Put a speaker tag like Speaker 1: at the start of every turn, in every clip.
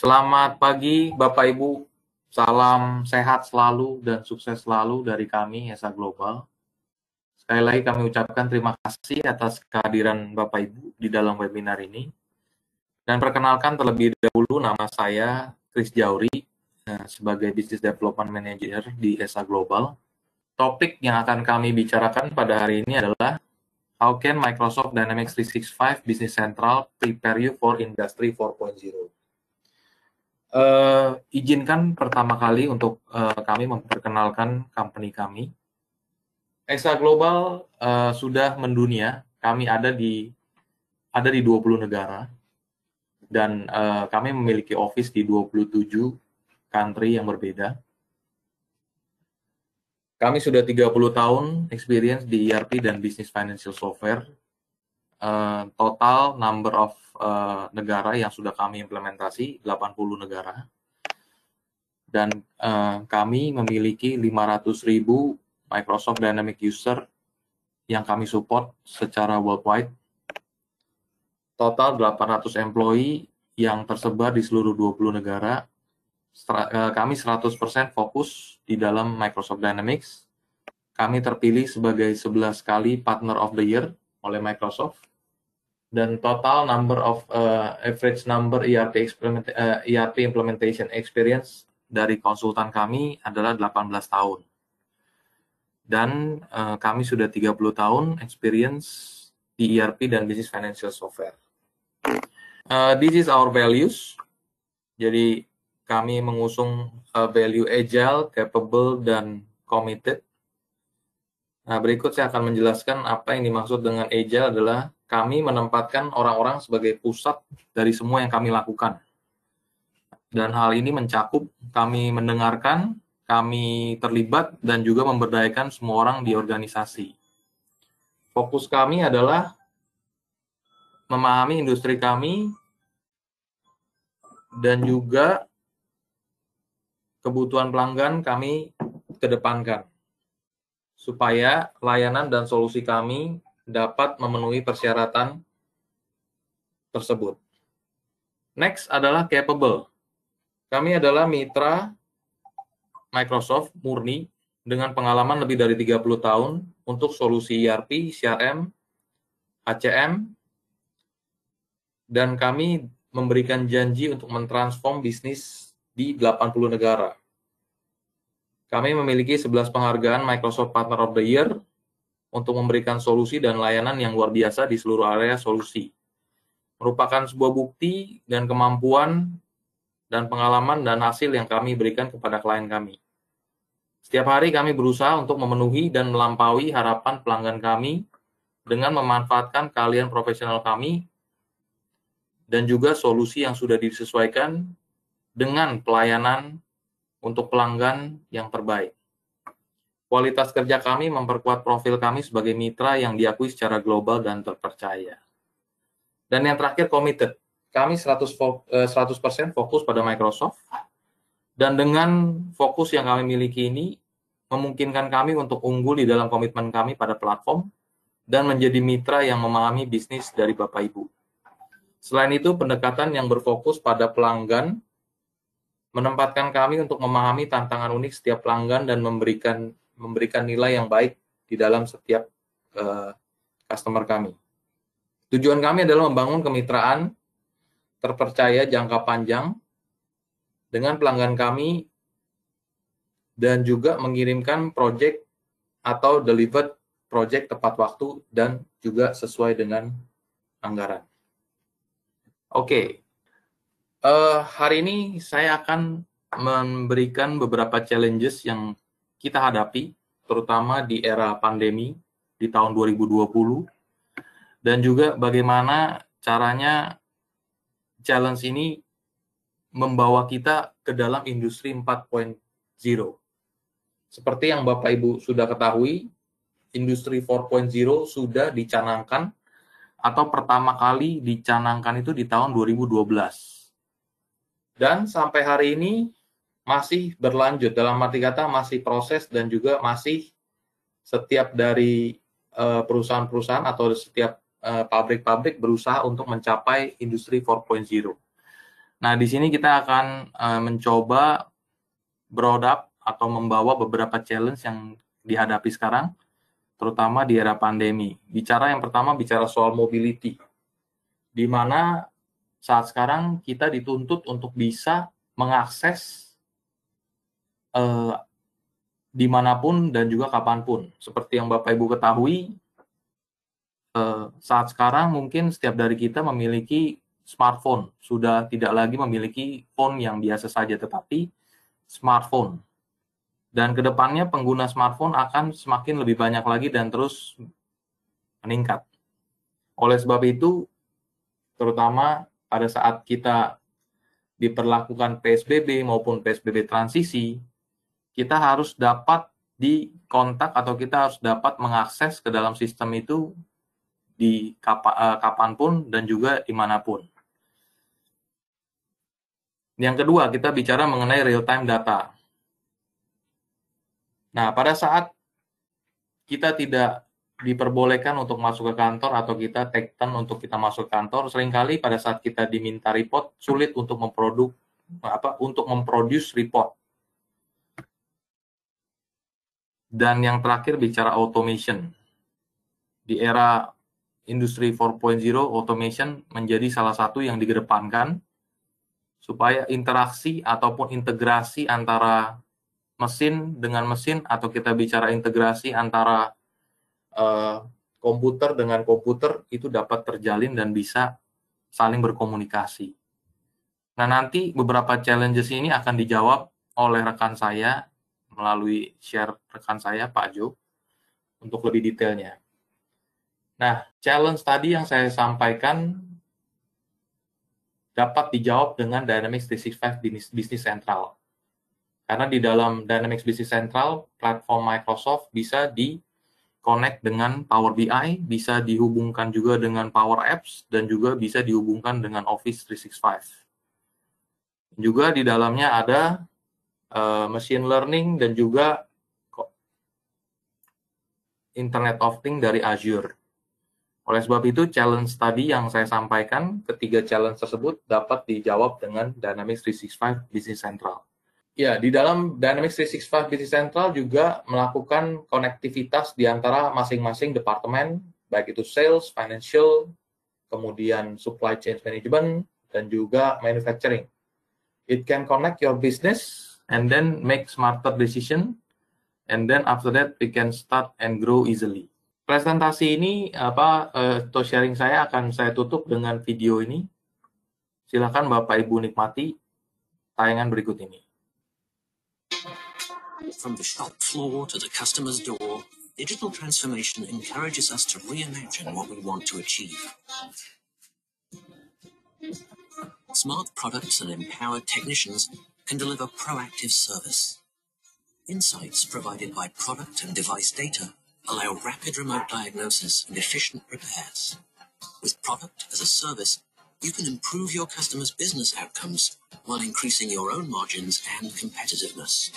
Speaker 1: Selamat pagi Bapak Ibu. Salam sehat selalu dan sukses selalu dari kami Esa Global. Sekali lagi kami ucapkan terima kasih atas kehadiran Bapak Ibu di dalam webinar ini. Dan perkenalkan terlebih dahulu nama saya Chris Jauri eh, sebagai Business Development Manager di Esa Global. Topik yang akan kami bicarakan pada hari ini adalah How can Microsoft Dynamics 365 Business Central prepare you for Industry 4.0? uh, izinkan pertama kali untuk uh, kami memperkenalkan company kami. Exa Global uh, sudah mendunia. Kami ada di ada di 20 negara dan uh, kami memiliki office di 27 country yang berbeda. Kami sudah 30 tahun experience di ERP dan business financial software. Uh, total number of Eh, negara yang sudah kami implementasi 80 negara dan eh, kami memiliki 500 ribu Microsoft Dynamic User yang kami support secara worldwide. Total 800 employee yang tersebar di seluruh 20 negara. Eh, kami 100% fokus di dalam Microsoft Dynamics. Kami terpilih sebagai 11 kali Partner of the Year oleh Microsoft dan total number of uh, average number e ERP implement, uh, eh, ERP implementation experience dari konsultan kami adalah 18 tahun. Dan uh, kami sudah 30 tahun experience di ERP dan business financial software. Uh, this is our values. Jadi kami mengusung uh, value agile, capable dan committed. Nah, berikut saya akan menjelaskan apa yang dimaksud dengan agile adalah kami menempatkan orang-orang sebagai pusat dari semua yang kami lakukan. Dan hal ini mencakup kami mendengarkan, kami terlibat, dan juga memberdayakan semua orang di organisasi. Fokus kami adalah memahami industri kami dan juga kebutuhan pelanggan kami kedepankan supaya layanan dan solusi kami dapat memenuhi persyaratan tersebut. Next adalah capable. Kami adalah mitra Microsoft murni dengan pengalaman lebih dari 30 tahun untuk solusi ERP, CRM, HCM, dan kami memberikan janji untuk mentransform bisnis di 80 negara. Kami memiliki 11 penghargaan Microsoft Partner of the Year untuk memberikan solusi dan layanan yang luar biasa di seluruh area solusi. Merupakan sebuah bukti dan kemampuan dan pengalaman dan hasil yang kami berikan kepada klien kami. Setiap hari kami berusaha untuk memenuhi dan melampaui harapan pelanggan kami dengan memanfaatkan kalian profesional kami dan juga solusi yang sudah disesuaikan dengan pelayanan untuk pelanggan yang terbaik. Kualitas kerja kami memperkuat profil kami sebagai mitra yang diakui secara global dan terpercaya. Dan yang terakhir, committed. Kami 100%, eh, fokus pada Microsoft. Dan dengan fokus yang kami miliki ini, memungkinkan kami untuk unggul di dalam komitmen kami pada platform dan menjadi mitra yang memahami bisnis dari Bapak Ibu. Selain itu, pendekatan yang berfokus pada pelanggan menempatkan kami untuk memahami tantangan unik setiap pelanggan dan memberikan memberikan nilai yang baik di dalam setiap uh, customer kami. Tujuan kami adalah membangun kemitraan terpercaya jangka panjang dengan pelanggan kami dan juga mengirimkan project atau delivered project tepat waktu dan juga sesuai dengan anggaran. Oke, okay. uh, eh, hari ini saya akan memberikan beberapa challenges yang kita hadapi terutama di era pandemi di tahun 2020 dan juga bagaimana caranya challenge ini membawa kita ke dalam industri 4.0. Seperti yang Bapak Ibu sudah ketahui, industri 4.0 sudah dicanangkan atau pertama kali dicanangkan itu di tahun 2012. Dan sampai hari ini masih berlanjut dalam arti kata masih proses dan juga masih setiap dari eh, perusahaan-perusahaan atau setiap eh, pabrik-pabrik berusaha untuk mencapai industri 4.0. Nah, di sini kita akan eh, mencoba broad up atau membawa beberapa challenge yang dihadapi sekarang, terutama di era pandemi. Bicara yang pertama, bicara soal mobility. Di mana saat sekarang kita dituntut untuk bisa mengakses eh, dimanapun dan juga kapanpun. Seperti yang Bapak Ibu ketahui, eh, saat sekarang mungkin setiap dari kita memiliki smartphone, sudah tidak lagi memiliki phone yang biasa saja, tetapi smartphone. Dan kedepannya pengguna smartphone akan semakin lebih banyak lagi dan terus meningkat. Oleh sebab itu, terutama pada saat kita diperlakukan PSBB maupun PSBB transisi, kita harus dapat di kontak atau kita harus dapat mengakses ke dalam sistem itu di kapa, eh, kapanpun dan juga dimanapun. Yang kedua, kita bicara mengenai real-time data. Nah, pada saat kita tidak diperbolehkan untuk masuk ke kantor atau kita take turn untuk kita masuk ke kantor, seringkali pada saat kita diminta report sulit untuk memproduk apa untuk memproduce report. Dan yang terakhir bicara automation. Di era industri 4.0, automation menjadi salah satu yang digedepankan supaya interaksi ataupun integrasi antara mesin dengan mesin atau kita bicara integrasi antara uh, komputer dengan komputer itu dapat terjalin dan bisa saling berkomunikasi. Nah, nanti beberapa challenges ini akan dijawab oleh rekan saya melalui share rekan saya Pak Jo untuk lebih detailnya. Nah, challenge tadi yang saya sampaikan dapat dijawab dengan Dynamics 365 Business Central. Karena di dalam Dynamics Business Central, platform Microsoft bisa di connect dengan Power BI, bisa dihubungkan juga dengan Power Apps, dan juga bisa dihubungkan dengan Office 365. Juga di dalamnya ada Eh, machine learning dan juga Internet of Thing dari Azure. Oleh sebab itu, challenge tadi yang saya sampaikan, ketiga challenge tersebut dapat dijawab dengan Dynamics 365 Business Central. Ya, di dalam Dynamics 365 Business Central juga melakukan konektivitas di antara masing-masing departemen, baik itu sales, financial, kemudian supply chain management, dan juga manufacturing. It can connect your business and then make smarter decision, and then after that we can start and grow easily. Presentasi ini apa eh, atau sharing saya akan saya tutup dengan video ini. Silakan Bapak Ibu nikmati tayangan berikut ini.
Speaker 2: From the shop floor to the customer's door, digital transformation encourages us to reimagine what we want to achieve. Smart products and empowered technicians can deliver proactive service. Insights provided by product and device data allow rapid remote diagnosis and efficient repairs. With product as a service, you can improve your customers' business outcomes while increasing your own margins and competitiveness.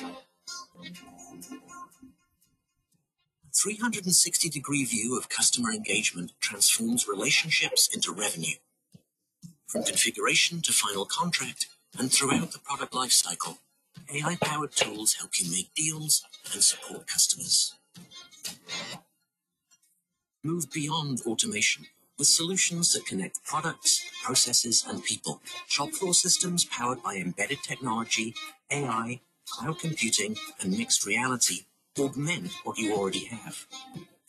Speaker 2: 360 degree view of customer engagement transforms relationships into revenue. From configuration to final contract, and throughout the product lifecycle, AI-powered tools help you make deals and support customers. Move beyond automation with solutions that connect products, processes, and people. Shopfloor systems powered by embedded technology, AI, cloud computing, and mixed reality augment what you already have,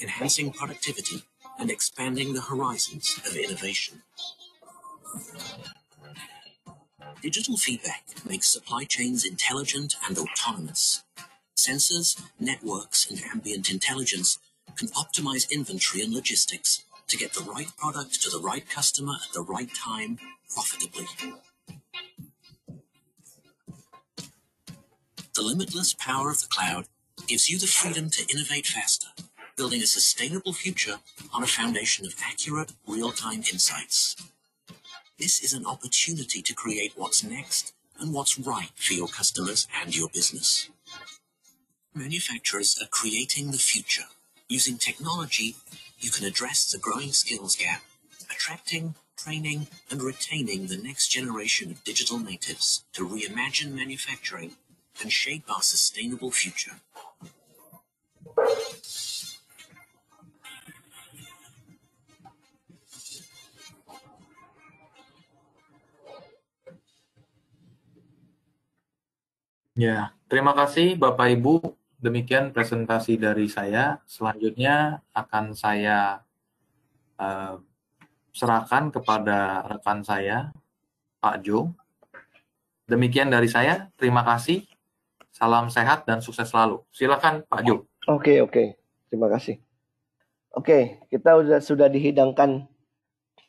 Speaker 2: enhancing productivity and expanding the horizons of innovation. Digital feedback makes supply chains intelligent and autonomous. Sensors, networks, and ambient intelligence can optimize inventory and logistics to get the right product to the right customer at the right time profitably. The limitless power of the cloud gives you the freedom to innovate faster, building a sustainable future on a foundation of accurate, real-time insights. This is an opportunity to create what's next and what's right for your customers and your business. Manufacturers are creating the future. Using technology, you can address the growing skills gap, attracting, training, and retaining the next generation of digital natives to reimagine manufacturing and shape our sustainable future.
Speaker 1: Ya, terima kasih Bapak Ibu. Demikian presentasi dari saya. Selanjutnya akan saya uh, serahkan kepada rekan saya, Pak Jo. Demikian dari saya. Terima kasih. Salam sehat dan sukses selalu. Silakan Pak Jo.
Speaker 3: Oke, oke. Terima kasih. Oke, kita sudah sudah dihidangkan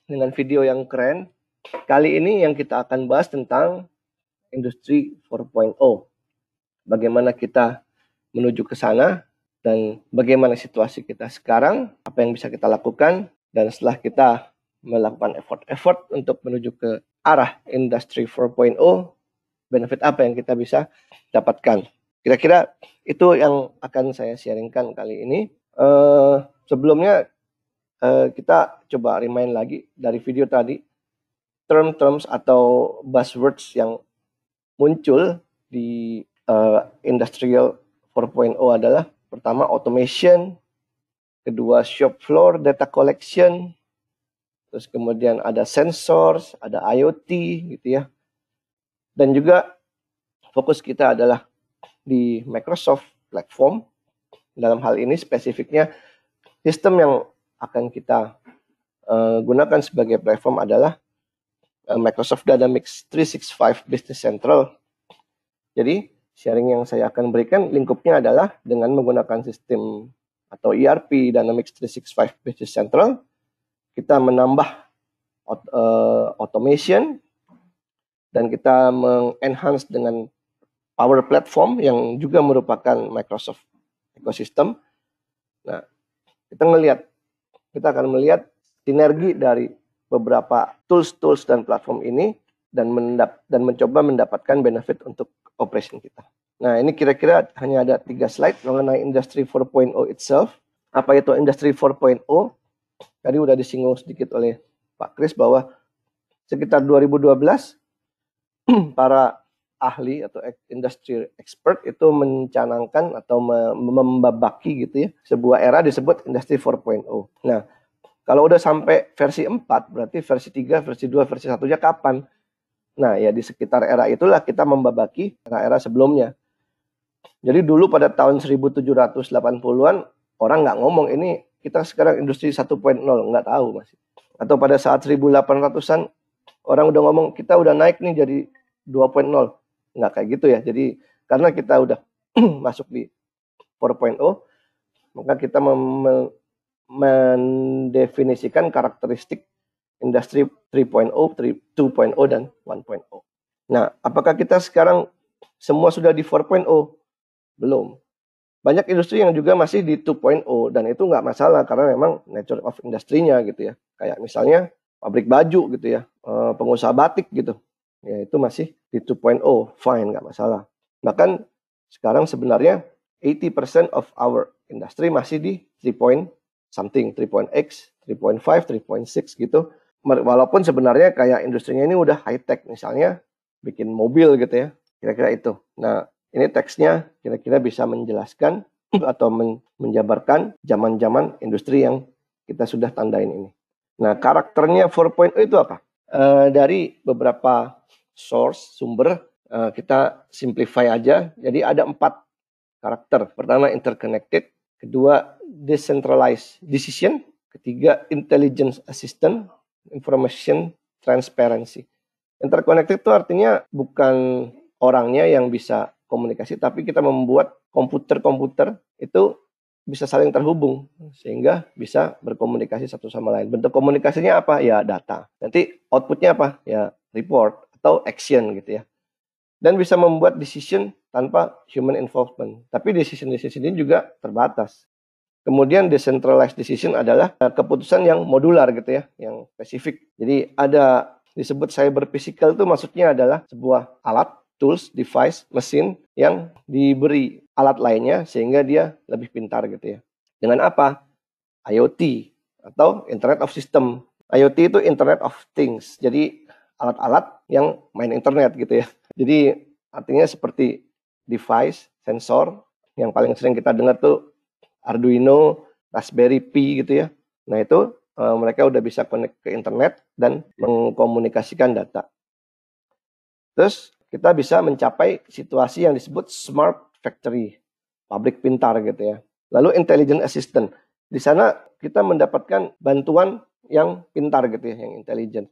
Speaker 3: dengan video yang keren. Kali ini yang kita akan bahas tentang industri 4.0 bagaimana kita menuju ke sana dan bagaimana situasi kita sekarang, apa yang bisa kita lakukan, dan setelah kita melakukan effort-effort untuk menuju ke arah industri 4.0, benefit apa yang kita bisa dapatkan. Kira-kira itu yang akan saya sharingkan kali ini. Uh, sebelumnya uh, kita coba remind lagi dari video tadi, term-terms atau buzzwords yang muncul di uh, industrial 4.0 adalah pertama automation, kedua shop floor data collection, terus kemudian ada sensors, ada IoT gitu ya. Dan juga fokus kita adalah di Microsoft platform. Dalam hal ini spesifiknya sistem yang akan kita uh, gunakan sebagai platform adalah eh, Microsoft Dynamics 365 Business Central. Jadi sharing yang saya akan berikan lingkupnya adalah dengan menggunakan sistem atau ERP Dynamics 365 Business Central kita menambah uh, automation dan kita mengenhance dengan Power Platform yang juga merupakan Microsoft ekosistem. Nah, kita melihat kita akan melihat sinergi dari beberapa tools-tools dan platform ini dan mendap dan mencoba mendapatkan benefit untuk operation kita. Nah, ini kira-kira hanya ada tiga slide mengenai industri 4.0 itself. Apa itu industri 4.0? Tadi udah disinggung sedikit oleh Pak Kris bahwa sekitar 2012 para ahli atau industri expert itu mencanangkan atau membabaki gitu ya sebuah era disebut industri 4.0. Nah, kalau udah sampai versi 4 berarti versi 3, versi 2, versi 1-nya kapan? Nah, ya di sekitar era itulah kita membabaki era-era sebelumnya. Jadi dulu pada tahun 1780-an orang nggak ngomong ini kita sekarang industri 1.0 nggak tahu masih. Atau pada saat 1800-an orang udah ngomong kita udah naik nih jadi 2.0 nggak kayak gitu ya. Jadi karena kita udah masuk di 4.0 maka kita mendefinisikan karakteristik industri 3.0, 2.0 dan 1.0. Nah, apakah kita sekarang semua sudah di 4.0? Belum. Banyak industri yang juga masih di 2.0 dan itu nggak masalah karena memang nature of industrinya gitu ya. Kayak misalnya pabrik baju gitu ya, eh, pengusaha batik gitu. Ya itu masih di 2.0, fine, nggak masalah. Bahkan sekarang sebenarnya 80% of our industry masih di 3.0, Point something, 3.x, 3.5, 3.6 gitu walaupun sebenarnya kayak industrinya ini udah high tech misalnya bikin mobil gitu ya kira-kira itu nah ini teksnya kira-kira bisa menjelaskan atau men menjabarkan zaman-zaman industri yang kita sudah tandain ini nah karakternya 4.0 itu apa e, dari beberapa source sumber e, kita simplify aja jadi ada empat karakter pertama interconnected kedua decentralized decision ketiga intelligence assistant information transparency. Interconnected itu artinya bukan orangnya yang bisa komunikasi, tapi kita membuat komputer-komputer itu bisa saling terhubung sehingga bisa berkomunikasi satu sama lain. Bentuk komunikasinya apa? Ya data. Nanti outputnya apa? Ya report atau action gitu ya. Dan bisa membuat decision tanpa human involvement. Tapi decision-decision ini juga terbatas. Kemudian decentralized decision adalah eh, keputusan yang modular gitu ya, yang spesifik. Jadi ada disebut cyber physical itu maksudnya adalah sebuah alat, tools, device, mesin yang diberi alat lainnya sehingga dia lebih pintar gitu ya. Dengan apa? IoT atau Internet of System. IoT itu Internet of Things. Jadi alat-alat yang main internet gitu ya. Jadi artinya seperti device, sensor yang paling sering kita dengar tuh Arduino, Raspberry Pi gitu ya. Nah itu uh, mereka udah bisa connect ke internet dan mengkomunikasikan data. Terus kita bisa mencapai situasi yang disebut smart factory, pabrik pintar gitu ya. Lalu intelligent assistant. Di sana kita mendapatkan bantuan yang pintar gitu ya, yang intelligent.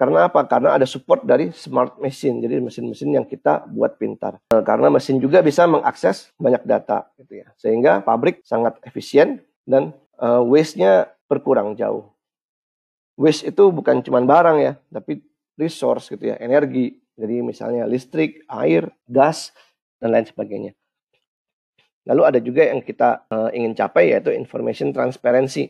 Speaker 3: Karena apa? Karena ada support dari smart machine, jadi mesin-mesin yang kita buat pintar. Eh, karena mesin juga bisa mengakses banyak data, gitu ya. Sehingga pabrik sangat efisien dan uh, waste-nya berkurang jauh. Waste itu bukan cuma barang ya, tapi resource gitu ya, energi. Jadi misalnya listrik, air, gas, dan lain sebagainya. Lalu ada juga yang kita uh, ingin capai yaitu information transparency.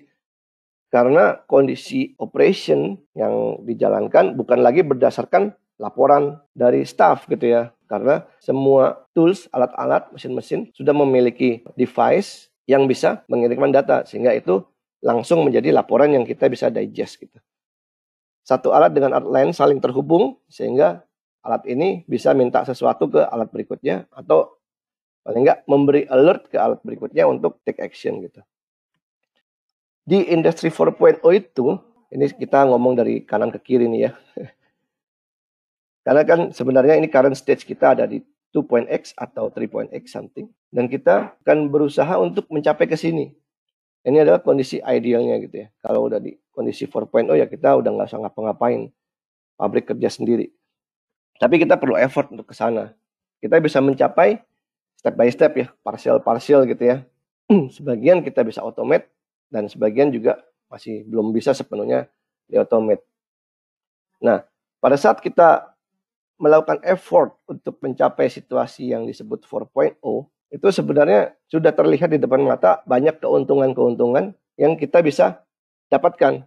Speaker 3: Karena kondisi operation yang dijalankan bukan lagi berdasarkan laporan dari staff gitu ya. Karena semua tools, alat-alat, mesin-mesin sudah memiliki device yang bisa mengirimkan data sehingga itu langsung menjadi laporan yang kita bisa digest gitu. Satu alat dengan alat lain saling terhubung sehingga alat ini bisa minta sesuatu ke alat berikutnya atau paling enggak memberi alert ke alat berikutnya untuk take action gitu di industri 4.0 itu, ini kita ngomong dari kanan ke kiri nih ya. Karena kan sebenarnya ini current stage kita ada di 2.x atau 3.x something. Dan kita akan berusaha untuk mencapai ke sini. Ini adalah kondisi idealnya gitu ya. Kalau udah di kondisi 4.0 ya kita udah nggak usah ngapa-ngapain. Pabrik kerja sendiri. Tapi kita perlu effort untuk ke sana. Kita bisa mencapai step by step ya, parsial-parsial gitu ya. Sebagian kita bisa automate, dan sebagian juga masih belum bisa sepenuhnya diotomate. Nah, pada saat kita melakukan effort untuk mencapai situasi yang disebut 4.0, itu sebenarnya sudah terlihat di depan mata banyak keuntungan-keuntungan yang kita bisa dapatkan.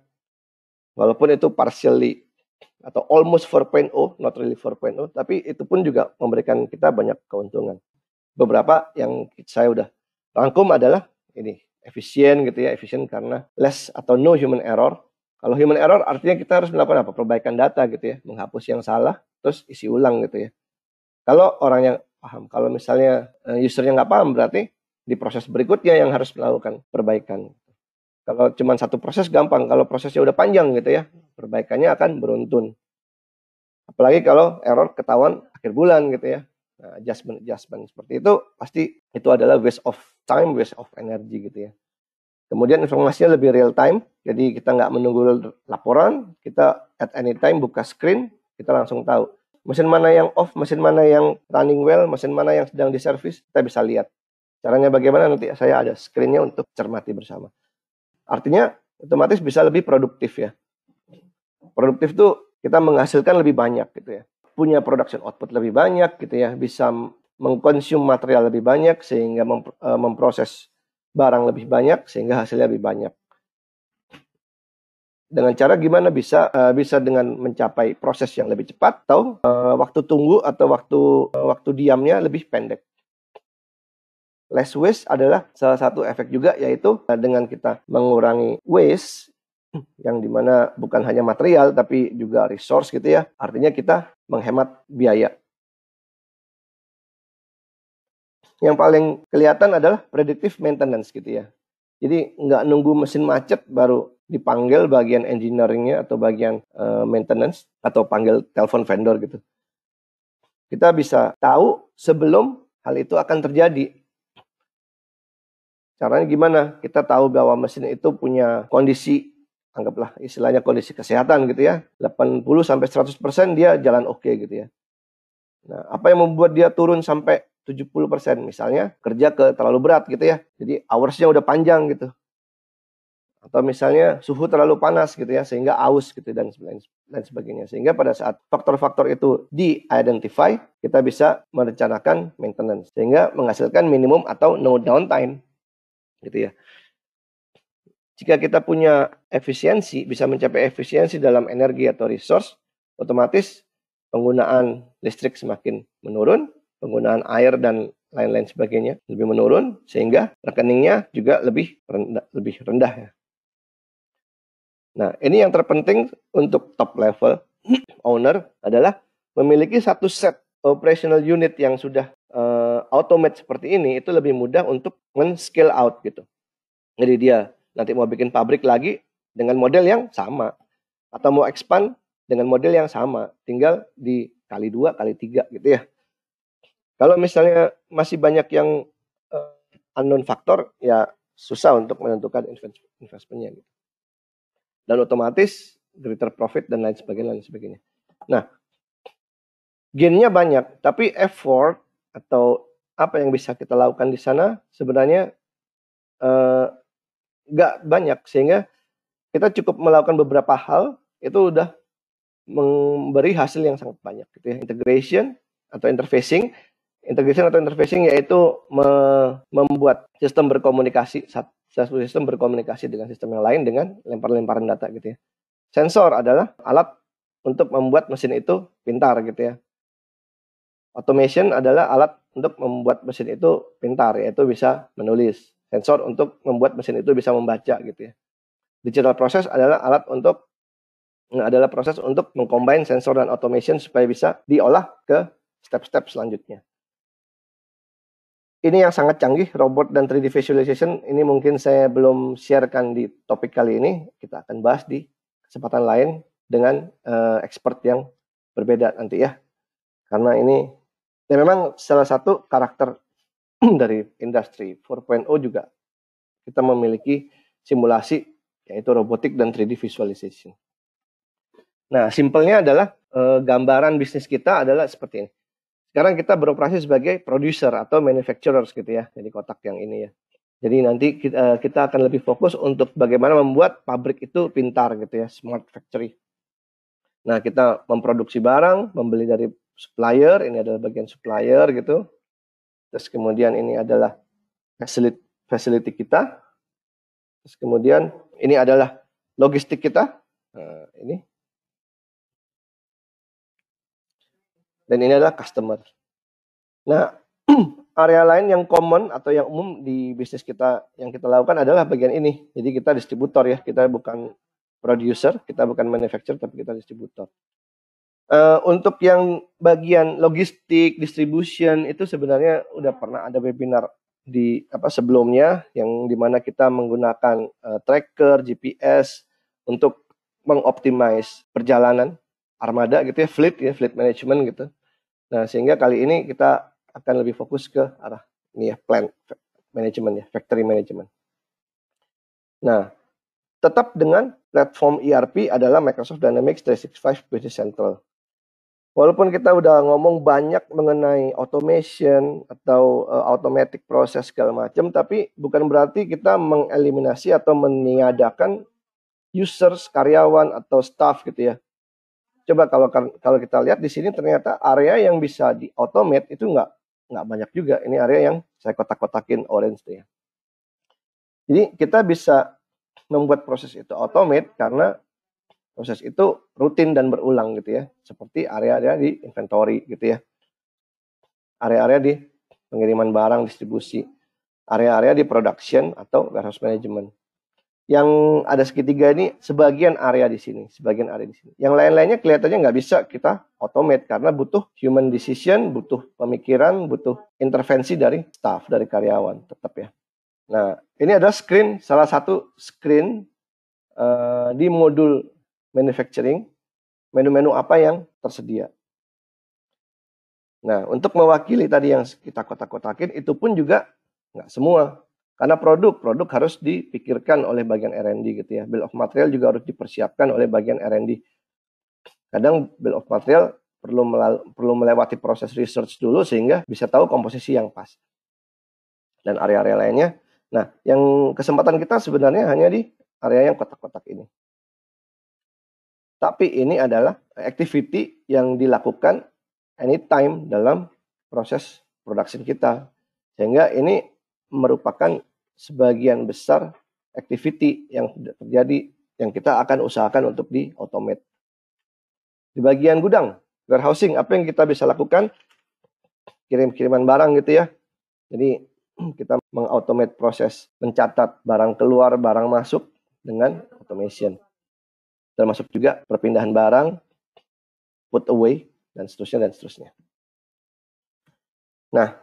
Speaker 3: Walaupun itu partially atau almost 4.0, not really 4.0, tapi itu pun juga memberikan kita banyak keuntungan. Beberapa yang saya udah rangkum adalah ini efisien gitu ya, efisien karena less atau no human error. Kalau human error artinya kita harus melakukan apa? Perbaikan data gitu ya, menghapus yang salah, terus isi ulang gitu ya. Kalau orang yang paham, kalau misalnya eh, usernya nggak paham berarti di proses berikutnya yang harus melakukan perbaikan. Kalau cuma satu proses gampang, kalau prosesnya udah panjang gitu ya, perbaikannya akan beruntun. Apalagi kalau error ketahuan akhir bulan gitu ya, nah, adjustment adjustment seperti itu pasti itu adalah waste of time, waste of energy gitu ya. Kemudian informasinya lebih real time, jadi kita nggak menunggu laporan, kita at any time buka screen, kita langsung tahu. Mesin mana yang off, mesin mana yang running well, mesin mana yang sedang di service, kita bisa lihat. Caranya bagaimana nanti saya ada screennya untuk cermati bersama. Artinya otomatis bisa lebih produktif ya. Produktif tuh kita menghasilkan lebih banyak gitu ya. Punya production output lebih banyak gitu ya, bisa mengkonsum material lebih banyak sehingga e, memproses barang lebih banyak sehingga hasilnya lebih banyak. Dengan cara gimana bisa e, bisa dengan mencapai proses yang lebih cepat atau e, waktu tunggu atau waktu waktu diamnya lebih pendek. Less waste adalah salah satu efek juga yaitu dengan kita mengurangi waste yang dimana bukan hanya material tapi juga resource gitu ya. Artinya kita menghemat biaya yang paling kelihatan adalah predictive maintenance gitu ya. Jadi nggak nunggu mesin macet baru dipanggil bagian engineeringnya atau bagian uh, maintenance atau panggil telepon vendor gitu. Kita bisa tahu sebelum hal itu akan terjadi. Caranya gimana? Kita tahu bahwa mesin itu punya kondisi anggaplah istilahnya kondisi kesehatan gitu ya. 80 sampai 100% dia jalan oke okay gitu ya. Nah, apa yang membuat dia turun sampai 70% misalnya kerja ke terlalu berat gitu ya. Jadi hoursnya udah panjang gitu. Atau misalnya suhu terlalu panas gitu ya sehingga aus gitu dan lain sebagainya. Sehingga pada saat faktor-faktor itu di-identify, kita bisa merencanakan maintenance sehingga menghasilkan minimum atau no downtime gitu ya. Jika kita punya efisiensi, bisa mencapai efisiensi dalam energi atau resource, otomatis penggunaan listrik semakin menurun, penggunaan air dan lain-lain sebagainya lebih menurun sehingga rekeningnya juga lebih rendah, lebih rendah ya. Nah, ini yang terpenting untuk top level owner adalah memiliki satu set operational unit yang sudah uh, automate seperti ini itu lebih mudah untuk men-scale out gitu. Jadi dia nanti mau bikin pabrik lagi dengan model yang sama atau mau expand dengan model yang sama, tinggal di kali dua, kali tiga gitu ya. Kalau misalnya masih banyak yang
Speaker 4: uh,
Speaker 3: unknown faktor, ya susah untuk menentukan investmentnya. Gitu. Dan otomatis greater profit dan lain sebagainya, lain sebagainya. Nah, gainnya banyak, tapi effort atau apa yang bisa kita lakukan di sana sebenarnya eh, nggak uh, banyak sehingga kita cukup melakukan beberapa hal itu udah memberi hasil yang sangat banyak gitu ya integration atau interfacing Integration atau interfacing yaitu me membuat sistem berkomunikasi satu sistem berkomunikasi dengan sistem yang lain dengan lempar-lemparan data gitu ya. Sensor adalah alat untuk membuat mesin itu pintar gitu ya. Automation adalah alat untuk membuat mesin itu pintar yaitu bisa menulis. Sensor untuk membuat mesin itu bisa membaca gitu ya. Digital process adalah alat untuk adalah proses untuk mengcombine sensor dan automation supaya bisa diolah ke step-step selanjutnya ini yang sangat canggih robot dan 3D visualization ini mungkin saya belum sharekan di topik kali ini kita akan bahas di kesempatan lain dengan uh, expert yang berbeda nanti ya karena ini ya memang salah satu karakter dari industri 4.0 juga kita memiliki simulasi yaitu robotik dan 3D visualization. Nah, simpelnya adalah uh, gambaran bisnis kita adalah seperti ini sekarang kita beroperasi sebagai producer atau manufacturers gitu ya, jadi kotak yang ini ya. Jadi nanti eh, kita, akan lebih fokus untuk bagaimana membuat pabrik itu pintar gitu ya, smart factory. Nah, kita memproduksi barang, membeli dari supplier, ini adalah bagian supplier gitu. Terus kemudian ini adalah facility, facility kita. Terus kemudian ini adalah logistik kita. Nah, ini Dan ini adalah customer. Nah, area lain yang common atau yang umum di bisnis kita yang kita lakukan adalah bagian ini. Jadi kita distributor ya, kita bukan producer, kita bukan manufacturer, tapi kita distributor. Uh, untuk yang bagian logistik, distribution itu sebenarnya udah pernah ada webinar di apa sebelumnya yang dimana kita menggunakan uh, tracker GPS untuk mengoptimize perjalanan armada gitu ya fleet ya fleet management gitu Nah, sehingga kali ini kita akan lebih fokus ke arah ini ya, plan management ya, factory management. Nah, tetap dengan platform ERP adalah Microsoft Dynamics 365 Business Central. Walaupun kita udah ngomong banyak mengenai automation atau uh, automatic process segala macam, tapi bukan berarti kita mengeliminasi atau meniadakan users, karyawan atau staff gitu ya. Coba kalau kan, kalau kita lihat di sini ternyata area yang bisa di automate itu nggak nggak banyak juga. Ini area yang saya kotak-kotakin orange tuh ya. Jadi kita bisa membuat proses itu automate karena proses itu rutin dan berulang gitu ya. Seperti area-area di inventory gitu ya. Area-area di pengiriman barang, distribusi. Area-area di production atau warehouse management yang ada segitiga ini sebagian area di sini, sebagian area di sini. Yang lain-lainnya kelihatannya nggak bisa kita automate karena butuh human decision, butuh pemikiran, butuh intervensi dari staff, dari karyawan tetap ya. Nah, ini ada screen, salah satu screen uh, di modul manufacturing, menu-menu apa yang tersedia. Nah, untuk mewakili tadi yang kita kotak-kotakin, itu pun juga nggak semua karena produk, produk harus dipikirkan oleh bagian R&D gitu ya. Bill of material juga harus dipersiapkan oleh bagian R&D. Kadang bill of material perlu perlu melewati proses research dulu sehingga bisa tahu komposisi yang pas. Dan area-area lainnya. Nah, yang kesempatan kita sebenarnya hanya di area yang kotak-kotak ini. Tapi ini adalah activity yang dilakukan anytime dalam proses production kita. Sehingga ini merupakan sebagian besar activity yang terjadi yang kita akan usahakan untuk di automate. Di bagian gudang, warehousing, apa yang kita bisa lakukan? Kirim-kiriman barang gitu ya. Jadi kita mengautomate proses mencatat barang keluar, barang masuk dengan automation. Termasuk juga perpindahan barang, put away, dan seterusnya, dan seterusnya. Nah,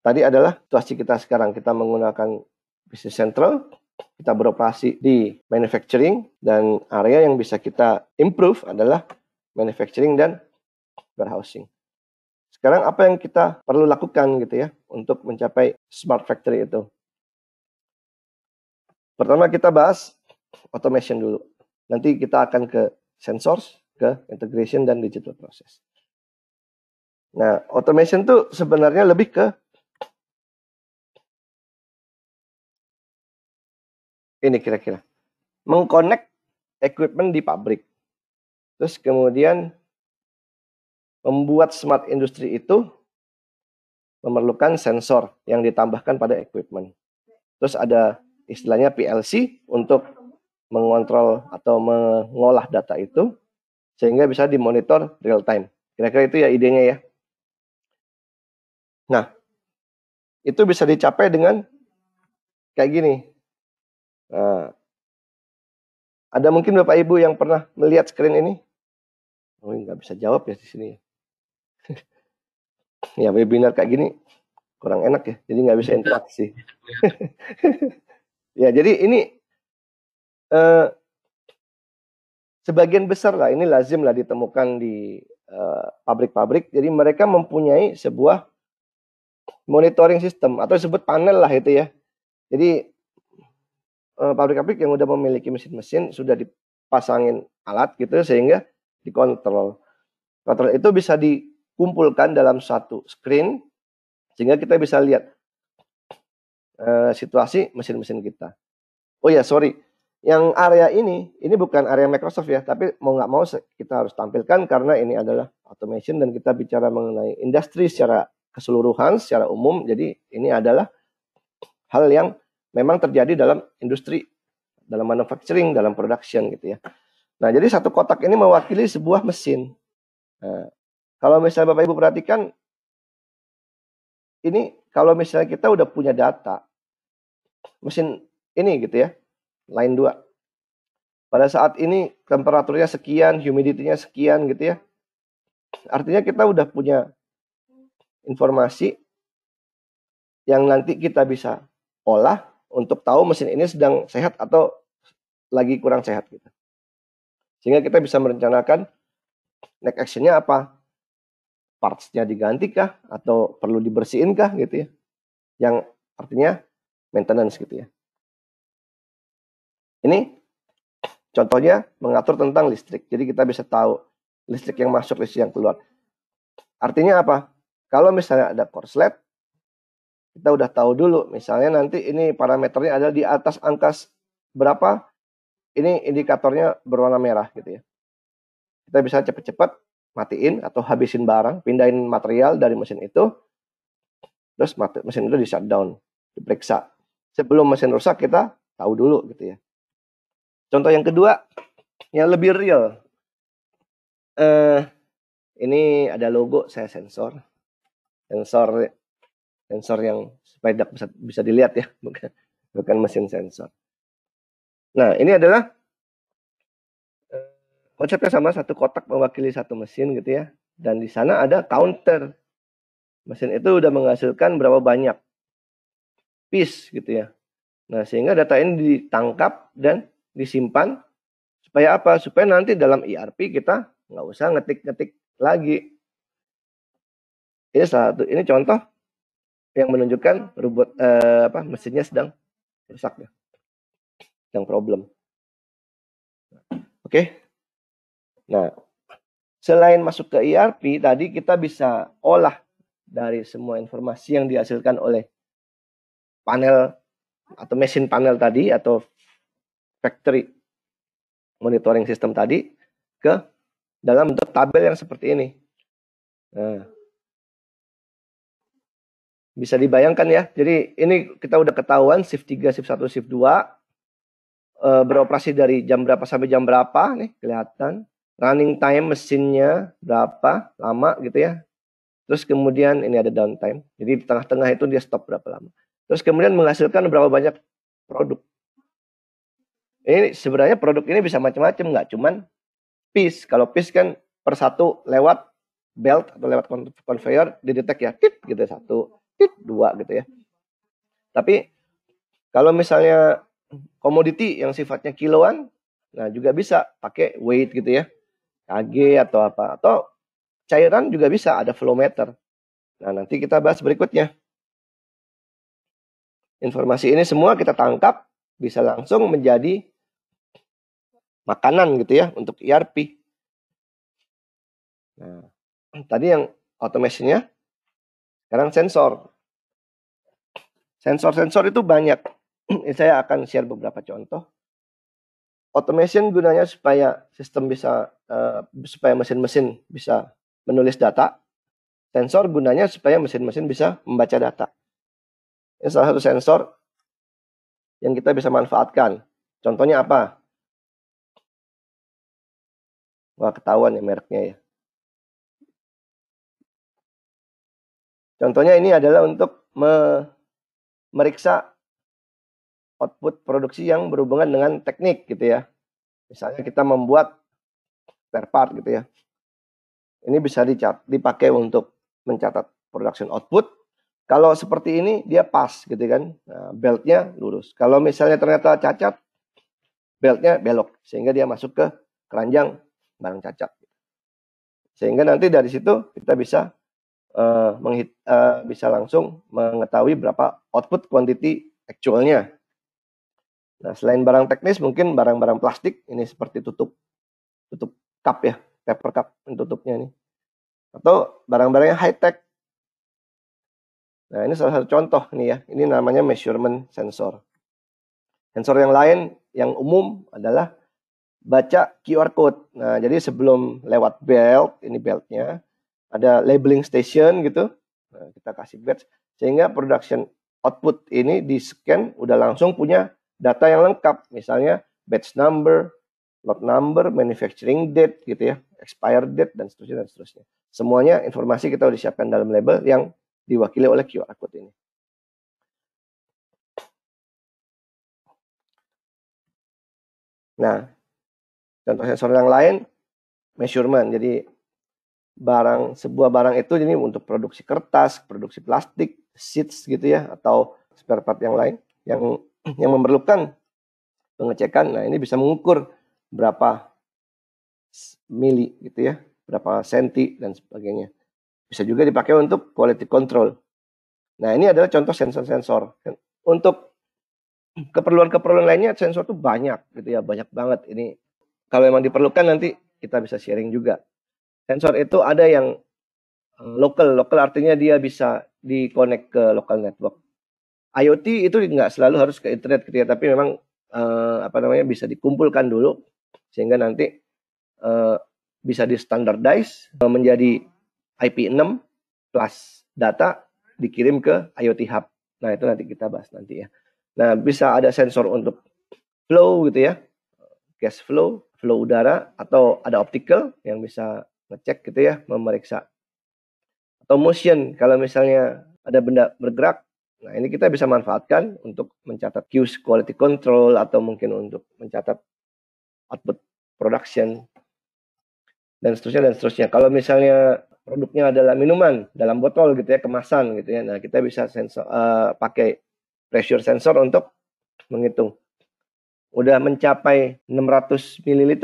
Speaker 3: Tadi adalah situasi kita sekarang. Kita menggunakan bisnis central, kita beroperasi di manufacturing, dan area yang bisa kita improve adalah manufacturing dan warehousing. Sekarang apa yang kita perlu lakukan gitu ya untuk mencapai smart factory itu? Pertama kita bahas automation dulu. Nanti kita akan ke sensors, ke integration dan digital process. Nah,
Speaker 4: automation tuh sebenarnya lebih ke ini kira-kira mengkonek equipment di pabrik
Speaker 3: terus kemudian membuat smart industri itu memerlukan sensor yang ditambahkan pada equipment terus ada istilahnya PLC untuk mengontrol atau mengolah data itu sehingga bisa dimonitor real time kira-kira itu ya idenya ya nah itu bisa dicapai dengan kayak
Speaker 4: gini Nah, ada mungkin Bapak Ibu yang pernah melihat
Speaker 3: screen ini? Oh, nggak bisa jawab ya di sini. ya, ya webinar kayak gini kurang enak ya, jadi nggak bisa interaksi. ya jadi ini eh, sebagian besar lah ini lazim lah ditemukan di eh, pabrik-pabrik. Eh, jadi mereka mempunyai sebuah monitoring system atau disebut panel lah itu ya. Jadi Eh, pabrik-pabrik yang udah memiliki mesin-mesin sudah dipasangin alat gitu sehingga dikontrol. Kontrol itu bisa dikumpulkan dalam satu screen sehingga kita bisa lihat uh, situasi mesin-mesin kita. Oh ya sorry, yang area ini ini bukan area Microsoft ya, tapi mau nggak mau kita harus tampilkan karena ini adalah automation dan kita bicara mengenai industri secara keseluruhan, secara umum. Jadi ini adalah hal yang memang terjadi dalam industri, dalam manufacturing, dalam production gitu ya. Nah, jadi satu kotak ini mewakili sebuah mesin. Nah, kalau misalnya Bapak Ibu perhatikan, ini kalau misalnya kita udah punya data, mesin ini gitu ya, line dua. Pada saat ini temperaturnya sekian, humidity-nya sekian gitu ya. Artinya kita udah punya informasi yang nanti kita bisa olah, untuk tahu mesin ini sedang sehat atau lagi kurang sehat gitu. Sehingga kita bisa merencanakan next actionnya apa? Partsnya diganti kah? Atau perlu dibersihin kah gitu ya? Yang artinya maintenance gitu ya. Ini contohnya mengatur tentang listrik. Jadi kita bisa tahu listrik yang masuk, listrik yang keluar. Artinya apa? Kalau misalnya ada korslet, kita udah tahu dulu. Misalnya nanti ini parameternya ada di atas angka berapa, ini indikatornya berwarna merah gitu ya. Kita bisa cepet-cepet matiin atau habisin barang, pindahin material dari mesin itu, terus mesin itu di shutdown, diperiksa. Sebelum mesin rusak kita tahu dulu gitu ya. Contoh yang kedua, yang lebih real. Eh, ini ada logo saya sensor. Sensor sensor yang tidak bisa, bisa dilihat ya, bukan bukan mesin sensor. Nah, ini adalah eh, konsepnya sama satu kotak mewakili satu mesin gitu ya. Dan di sana ada counter. Mesin itu sudah menghasilkan berapa banyak piece gitu ya. Nah, sehingga data ini ditangkap dan disimpan supaya apa? Supaya nanti dalam ERP kita nggak usah ngetik-ngetik lagi. Ini satu ini contoh yang menunjukkan robot eh, apa mesinnya sedang rusak ya. Sedang problem.
Speaker 4: Oke. Okay.
Speaker 3: Nah, selain masuk ke ERP tadi kita bisa olah dari semua informasi yang dihasilkan oleh panel atau mesin panel tadi atau factory monitoring system tadi ke dalam bentuk tabel yang seperti ini. Nah, bisa dibayangkan ya. Jadi ini kita udah ketahuan shift 3, shift 1, shift 2 uh, eh, beroperasi dari jam berapa sampai jam berapa nih kelihatan. Running time mesinnya berapa lama gitu ya. Terus kemudian ini ada downtime. Jadi di tengah-tengah itu dia stop berapa lama. Terus kemudian menghasilkan berapa banyak produk. Ini sebenarnya produk ini bisa macam-macam nggak cuman piece. Kalau piece kan per satu lewat belt atau lewat conveyor didetek ya tip gitu ya, satu dua gitu ya. Tapi kalau misalnya komoditi yang sifatnya kiloan, nah juga bisa pakai weight gitu ya. KG atau apa. Atau cairan juga bisa ada flowmeter. Nah, nanti kita bahas berikutnya. Informasi ini semua kita tangkap bisa langsung menjadi makanan gitu ya untuk
Speaker 4: ERP. Nah, tadi yang automation
Speaker 3: sekarang sensor. Sensor-sensor itu banyak. Eh, saya akan share beberapa contoh. Automation gunanya supaya sistem bisa uh, supaya mesin-mesin bisa menulis data. Sensor gunanya supaya mesin-mesin bisa membaca data. Ini salah satu sensor
Speaker 4: yang kita bisa manfaatkan. Contohnya apa? Wah, ketahuan ya mereknya ya.
Speaker 3: Contohnya ini adalah untuk memeriksa output produksi yang berhubungan dengan teknik gitu ya. Misalnya kita membuat spare part gitu ya. Ini bisa dicat, dipakai untuk mencatat production output. Kalau seperti ini dia pas gitu kan, nah, beltnya lurus. Kalau misalnya ternyata cacat, beltnya belok sehingga dia masuk ke keranjang barang cacat. Sehingga nanti dari situ kita bisa uh, menghit, uh, bisa langsung mengetahui berapa output quantity actualnya. Nah, selain barang teknis mungkin barang-barang plastik ini seperti tutup tutup cup ya, paper cup tutupnya ini Atau barang-barang yang high tech. Nah, ini salah satu contoh nih ya. Ini namanya measurement sensor. Sensor yang lain yang umum adalah baca QR code. Nah, jadi sebelum lewat belt, ini beltnya, ada labeling station gitu. Nah, kita kasih batch sehingga production output ini di scan udah langsung punya data yang lengkap. Misalnya batch number, lot number, manufacturing date gitu ya, expire date dan seterusnya dan seterusnya. Semuanya informasi kita udah siapkan dalam label yang diwakili oleh QR code ini.
Speaker 4: Nah, contoh sensor yang lain
Speaker 3: measurement. Jadi barang sebuah barang itu ini untuk produksi kertas, produksi plastik, sheets gitu ya atau spare part yang lain yang yang memerlukan pengecekan. Nah, ini bisa mengukur berapa mili gitu ya, berapa senti dan sebagainya. Bisa juga dipakai untuk quality control. Nah, ini adalah contoh sensor-sensor. Untuk keperluan-keperluan lainnya sensor itu banyak gitu ya, banyak banget. Ini kalau memang diperlukan nanti kita bisa sharing juga Sensor itu ada yang eh, lokal, lokal artinya dia bisa dikonek ke lokal network. IoT itu nggak selalu harus ke internet gitu ya, tapi memang eh, apa namanya bisa dikumpulkan dulu sehingga nanti eh, bisa di standardize eh, menjadi IP6 plus data dikirim ke IoT Hub. Nah, itu nanti kita bahas nanti ya. Nah, bisa ada sensor untuk flow gitu ya. Gas flow, flow udara atau ada optical yang bisa ngecek gitu ya, memeriksa. Atau motion, kalau misalnya ada benda bergerak, nah ini kita bisa manfaatkan untuk mencatat cues quality control atau mungkin untuk mencatat output production dan seterusnya dan seterusnya. Kalau misalnya produknya adalah minuman dalam botol gitu ya, kemasan gitu ya. Nah, kita bisa sensor uh, pakai pressure sensor untuk menghitung. Udah mencapai 600 ml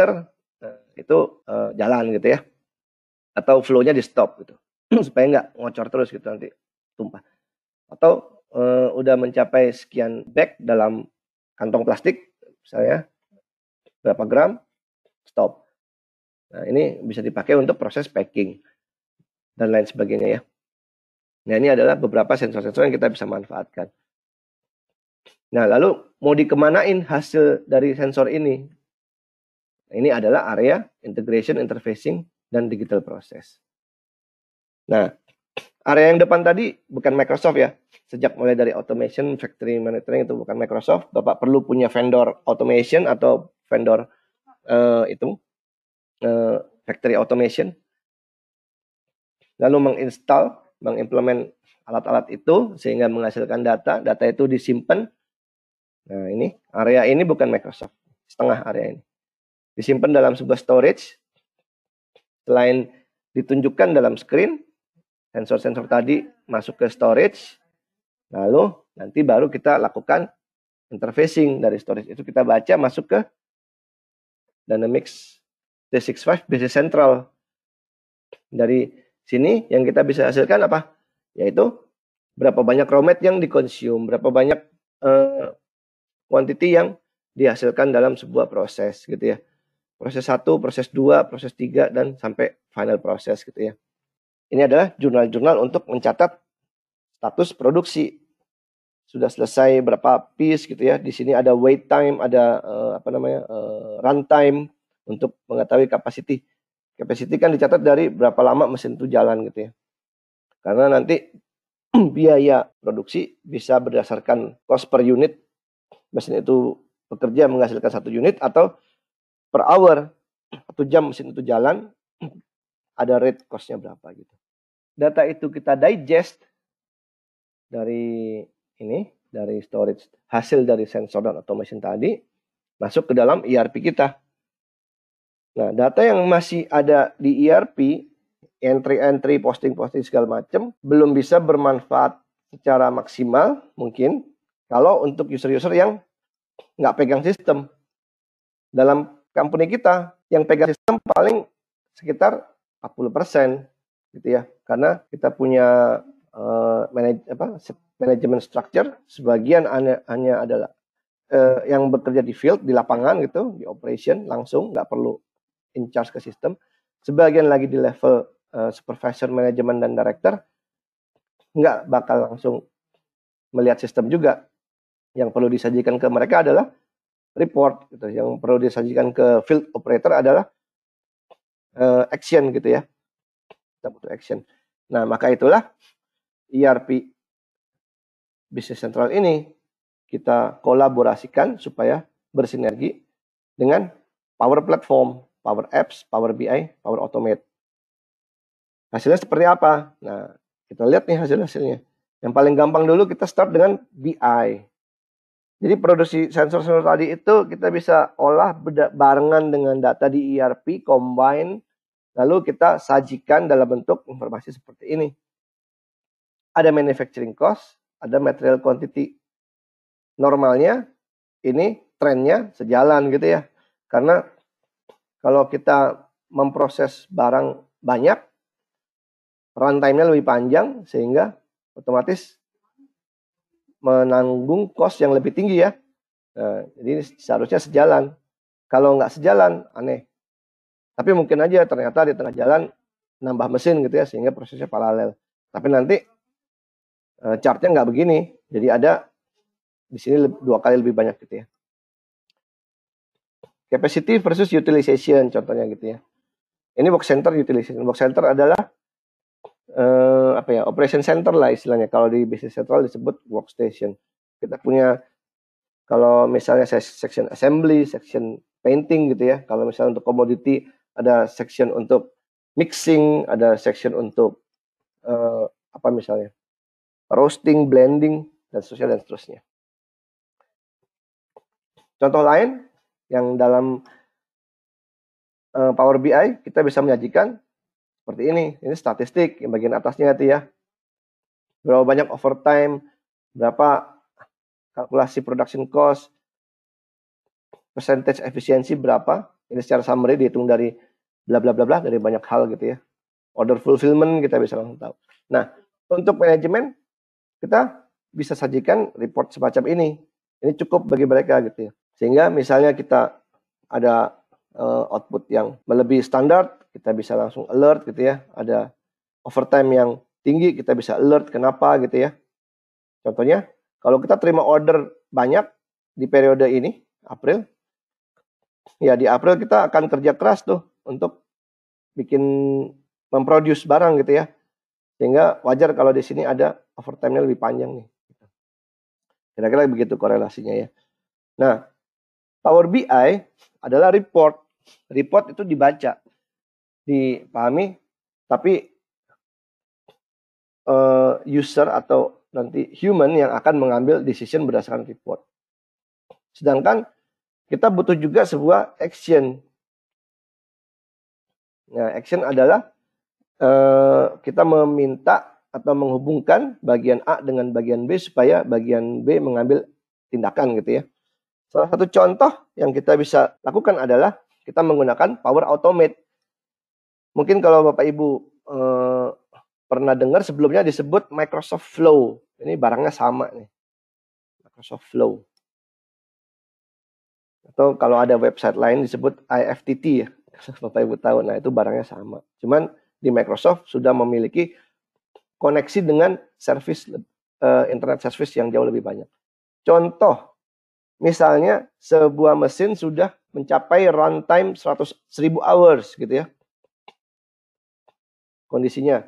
Speaker 3: nah itu uh, jalan gitu ya atau flow-nya di stop gitu supaya nggak ngocor terus gitu nanti tumpah atau e, udah mencapai sekian bag dalam kantong plastik misalnya berapa gram stop nah ini bisa dipakai untuk proses packing dan lain sebagainya ya nah ini adalah beberapa sensor-sensor yang kita bisa manfaatkan nah lalu mau dikemanain hasil dari sensor ini ini adalah area integration interfacing dan digital proses. Nah, area yang depan tadi bukan Microsoft ya. Sejak mulai dari automation, factory monitoring itu bukan Microsoft. Bapak perlu punya vendor automation atau vendor uh, itu uh, factory automation. Lalu menginstal, mengimplement alat-alat itu sehingga menghasilkan data. Data itu disimpan. Nah ini area ini bukan Microsoft, setengah area ini disimpan dalam sebuah storage Selain ditunjukkan dalam screen, sensor-sensor tadi masuk ke storage, lalu nanti baru kita lakukan interfacing dari storage itu kita baca masuk ke Dynamics t T65 Business Central. Dari sini yang kita bisa hasilkan apa? Yaitu berapa banyak romet yang dikonsum, berapa banyak uh, quantity yang dihasilkan dalam sebuah proses gitu ya proses 1, proses 2, proses 3, dan sampai final proses gitu ya. Ini adalah jurnal-jurnal untuk mencatat status produksi. Sudah selesai berapa piece gitu ya. Di sini ada wait time, ada uh, apa namanya uh, eh, run untuk mengetahui capacity. Capacity kan dicatat dari berapa lama mesin itu jalan gitu ya. Karena nanti biaya produksi bisa berdasarkan cost per unit mesin itu bekerja menghasilkan satu unit atau per hour satu jam mesin itu jalan ada rate costnya berapa gitu data itu kita digest dari ini dari storage hasil dari sensor dan automation tadi masuk ke dalam ERP kita nah data yang masih ada di ERP entry-entry posting-posting segala macam belum bisa bermanfaat secara maksimal mungkin kalau untuk user-user yang nggak pegang sistem dalam company kita yang pegang sistem paling sekitar 40% gitu ya. Karena kita punya uh, manaj apa manajemen structure sebagian hanya, hanya adalah uh, yang bekerja di field di lapangan gitu, di operation langsung nggak perlu in charge ke sistem. Sebagian lagi di level uh, supervisor manajemen dan director nggak bakal langsung melihat sistem juga. Yang perlu disajikan ke mereka adalah report gitu yang perlu disajikan ke field operator adalah uh, action gitu ya kita butuh action nah maka itulah ERP bisnis central ini kita kolaborasikan supaya bersinergi dengan Power Platform, Power Apps, Power BI, Power Automate. Hasilnya seperti apa? Nah, kita lihat nih hasil-hasilnya. Yang paling gampang dulu kita start dengan BI. Jadi produksi sensor-sensor tadi itu kita bisa olah barengan dengan data di ERP, combine, lalu kita sajikan dalam bentuk informasi seperti ini. Ada manufacturing cost, ada material quantity. Normalnya ini trennya sejalan gitu ya. Karena kalau kita memproses barang banyak, runtime-nya lebih panjang sehingga otomatis menanggung kos yang lebih tinggi ya. Nah, jadi seharusnya sejalan. Kalau nggak sejalan, aneh. Tapi mungkin aja ternyata di tengah jalan nambah mesin gitu ya, sehingga prosesnya paralel. Tapi nanti e, chartnya nggak begini. Jadi ada di sini dua kali lebih banyak gitu ya. Capacity versus utilization contohnya gitu ya. Ini box center utilization. Box center adalah uh, apa ya operation center lah istilahnya kalau di bisnis central disebut workstation kita punya kalau misalnya section assembly section painting gitu ya kalau misalnya untuk commodity ada section untuk mixing ada section untuk uh, apa misalnya roasting blending dan sosial dan seterusnya contoh lain yang dalam eh, Power BI kita bisa menyajikan seperti ini, ini statistik yang bagian atasnya nanti ya. Berapa banyak overtime, berapa kalkulasi production cost, percentage efisiensi berapa. Ini secara summary dihitung dari bla bla bla bla dari banyak hal gitu ya. Order fulfillment kita bisa langsung tahu. Nah, untuk manajemen kita bisa sajikan report semacam ini. Ini cukup bagi mereka gitu ya. Sehingga misalnya kita ada uh, output yang melebihi standar, kita bisa langsung alert gitu ya. Ada overtime yang tinggi, kita bisa alert kenapa gitu ya. Contohnya, kalau kita terima order banyak di periode ini, April, ya di April kita akan kerja keras tuh untuk bikin memproduce barang gitu ya. Sehingga wajar kalau di sini ada overtime-nya lebih panjang nih. Kira-kira begitu korelasinya ya. Nah, Power BI adalah report report itu dibaca, dipahami, tapi uh, user atau nanti human yang akan mengambil decision berdasarkan report. Sedangkan kita butuh juga sebuah action. Nah, action adalah uh, kita meminta atau menghubungkan bagian A dengan bagian B supaya bagian B mengambil tindakan gitu ya. Salah satu contoh yang kita bisa lakukan adalah kita menggunakan Power Automate. Mungkin kalau Bapak Ibu eh, pernah dengar sebelumnya disebut Microsoft Flow. Ini barangnya sama nih. Microsoft Flow. Atau kalau ada website lain disebut IFTT ya. Bapak Ibu tahu, nah itu barangnya sama. Cuman di Microsoft sudah memiliki koneksi dengan service eh, internet service yang jauh lebih banyak. Contoh, misalnya sebuah mesin sudah mencapai runtime 100 1000 hours gitu ya. Kondisinya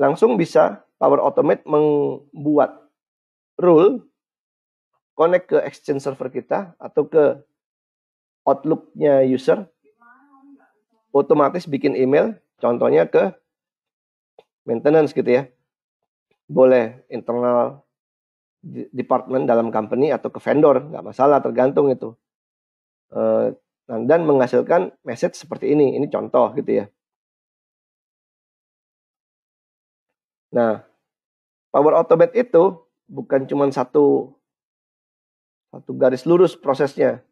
Speaker 3: langsung bisa Power Automate membuat rule connect ke Exchange server kita atau ke outlooknya user otomatis bikin email contohnya ke maintenance gitu ya. Boleh internal department dalam company atau ke vendor, nggak masalah tergantung itu. Eh, nah, dan menghasilkan message seperti ini. Ini
Speaker 4: contoh gitu ya. Nah,
Speaker 3: Power Automate itu bukan cuma satu satu garis lurus prosesnya.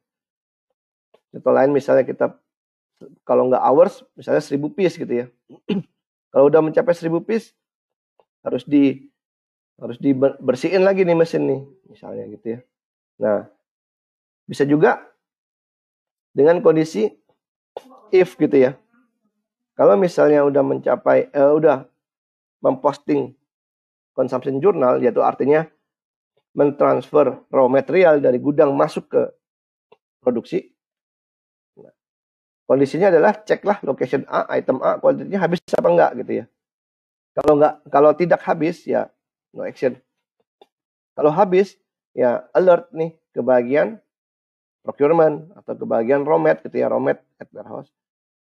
Speaker 3: Contoh lain misalnya kita kalau nggak hours misalnya seribu piece gitu ya. kalau udah mencapai seribu piece harus di harus dibersihin lagi nih mesin nih misalnya gitu ya. Nah, bisa juga dengan kondisi if gitu ya. Kalau misalnya udah mencapai eh, udah memposting consumption journal yaitu artinya mentransfer raw material dari gudang masuk ke produksi. Nah, kondisinya adalah ceklah location A, item A, kualitasnya habis apa enggak gitu ya. Kalau enggak kalau tidak habis ya no action. Kalau habis ya alert nih ke bagian procurement atau kebagian romet gitu ya romet at warehouse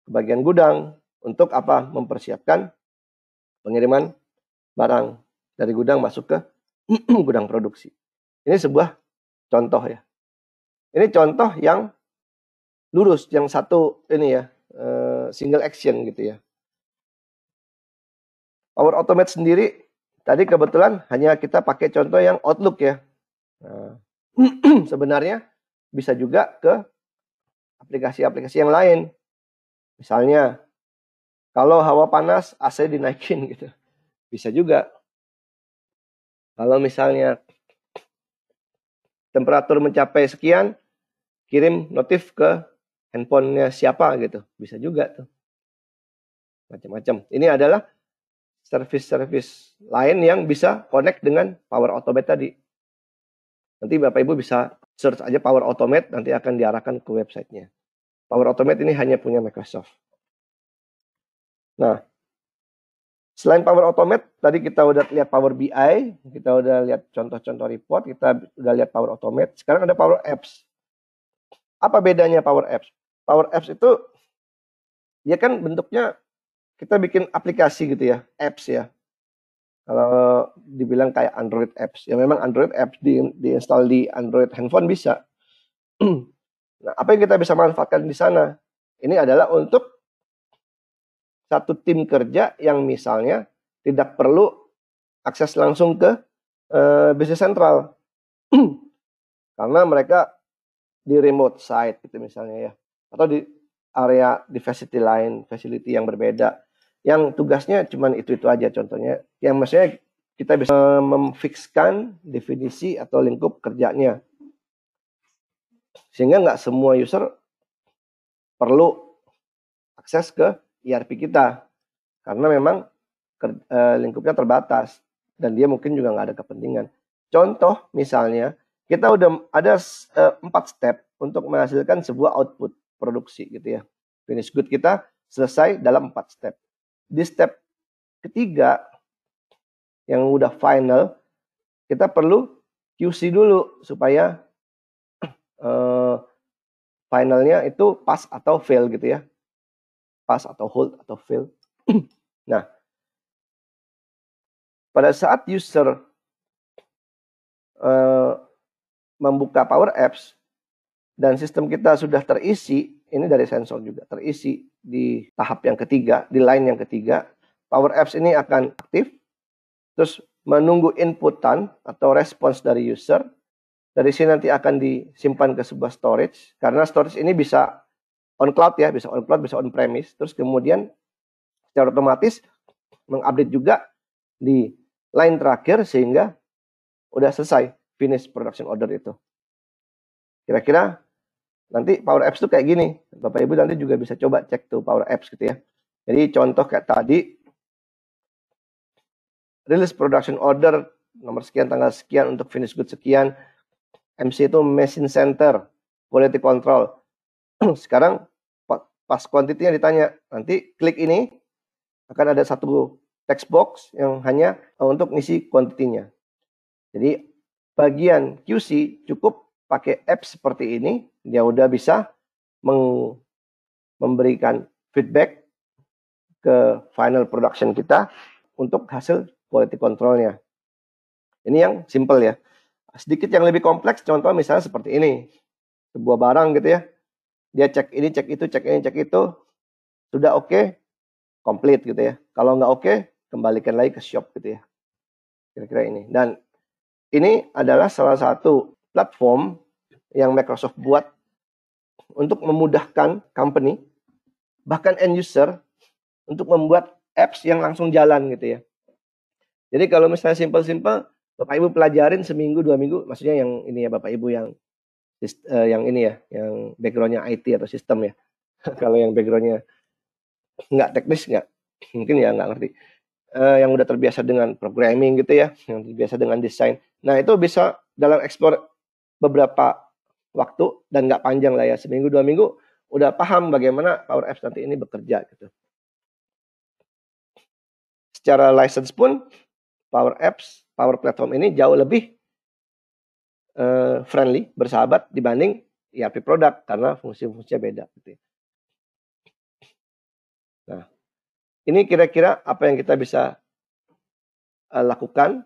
Speaker 3: kebagian gudang untuk apa mempersiapkan pengiriman barang dari gudang masuk ke gudang produksi ini sebuah contoh ya ini contoh yang lurus yang satu ini ya eh, single action gitu ya Power Automate sendiri tadi kebetulan hanya kita pakai contoh yang Outlook ya nah, sebenarnya bisa juga ke aplikasi-aplikasi yang lain. Misalnya, kalau hawa panas AC dinaikin gitu. Bisa juga. Kalau misalnya temperatur mencapai sekian, kirim notif ke handphonenya siapa gitu. Bisa juga tuh. Macam-macam. Ini adalah service-service lain yang bisa connect dengan power automate tadi. Nanti Bapak Ibu bisa search aja Power Automate nanti akan diarahkan ke websitenya. Power Automate ini hanya punya Microsoft. Nah, selain Power Automate, tadi kita udah lihat Power BI, kita udah lihat contoh-contoh report, kita udah lihat Power Automate. Sekarang ada Power Apps. Apa bedanya Power Apps? Power Apps itu dia kan bentuknya kita bikin aplikasi gitu ya, apps ya kalau dibilang kayak Android apps ya memang Android apps di diinstal di Android handphone bisa nah apa yang kita bisa manfaatkan di sana ini adalah untuk satu tim kerja yang misalnya tidak perlu akses langsung ke uh, bisnis sentral karena mereka di remote site gitu misalnya ya atau di area di facility lain facility yang berbeda yang tugasnya cuma itu-itu aja contohnya. Yang maksudnya kita bisa memfixkan definisi atau lingkup kerjanya. Sehingga nggak semua user perlu akses ke ERP kita. Karena memang eh, lingkupnya terbatas. Dan dia mungkin juga nggak ada kepentingan. Contoh misalnya, kita udah ada eh, empat step untuk menghasilkan sebuah output produksi gitu ya. Finish good kita selesai dalam empat step di step ketiga yang udah final kita perlu QC dulu supaya uh, finalnya itu pass atau fail gitu ya
Speaker 4: pass atau hold atau fail nah pada
Speaker 3: saat user uh, membuka Power Apps dan sistem kita sudah terisi ini dari sensor juga terisi di tahap yang ketiga, di line yang ketiga, Power Apps ini akan aktif, terus menunggu inputan atau respons dari user. Dari sini nanti akan disimpan ke sebuah storage, karena storage ini bisa on cloud ya, bisa on cloud, bisa on premise. Terus kemudian secara otomatis mengupdate juga di line terakhir sehingga udah selesai finish production order itu. Kira-kira Nanti Power Apps tuh kayak gini. Bapak Ibu nanti juga bisa coba cek tuh Power Apps gitu ya. Jadi contoh kayak tadi, rilis production order nomor sekian tanggal sekian untuk finish good sekian. MC itu machine center, quality control. Sekarang pas kuantitinya ditanya, nanti klik ini akan ada satu text box yang hanya eh, untuk ngisi kuantitinya. Jadi bagian QC cukup pakai app seperti ini dia udah bisa memberikan feedback ke final production kita untuk hasil quality controlnya. Ini yang simple ya. Sedikit yang lebih kompleks, contoh misalnya seperti ini. Sebuah barang gitu ya. Dia cek ini, cek itu, cek ini, cek itu. Sudah oke, okay, complete gitu ya. Kalau nggak oke, okay, kembalikan lagi ke shop gitu ya. Kira-kira ini. Dan ini adalah salah satu platform yang Microsoft buat untuk memudahkan company bahkan end user untuk membuat apps yang langsung jalan gitu ya. Jadi kalau misalnya simple-simple, Bapak Ibu pelajarin seminggu dua minggu, maksudnya yang ini ya Bapak Ibu yang eh, yang ini ya, yang backgroundnya IT atau sistem ya. kalau yang backgroundnya nggak teknis nggak, mungkin ya nggak ngerti. Uh, yang udah terbiasa dengan programming gitu ya, yang terbiasa dengan desain. Nah itu bisa dalam ekspor beberapa waktu dan nggak panjang lah ya seminggu dua minggu udah paham bagaimana Power Apps nanti ini bekerja gitu. Secara license pun Power Apps, Power Platform ini jauh lebih uh, friendly, bersahabat dibanding ERP produk karena fungsi-fungsinya beda gitu. Ya. Nah, ini kira-kira apa yang kita bisa uh, lakukan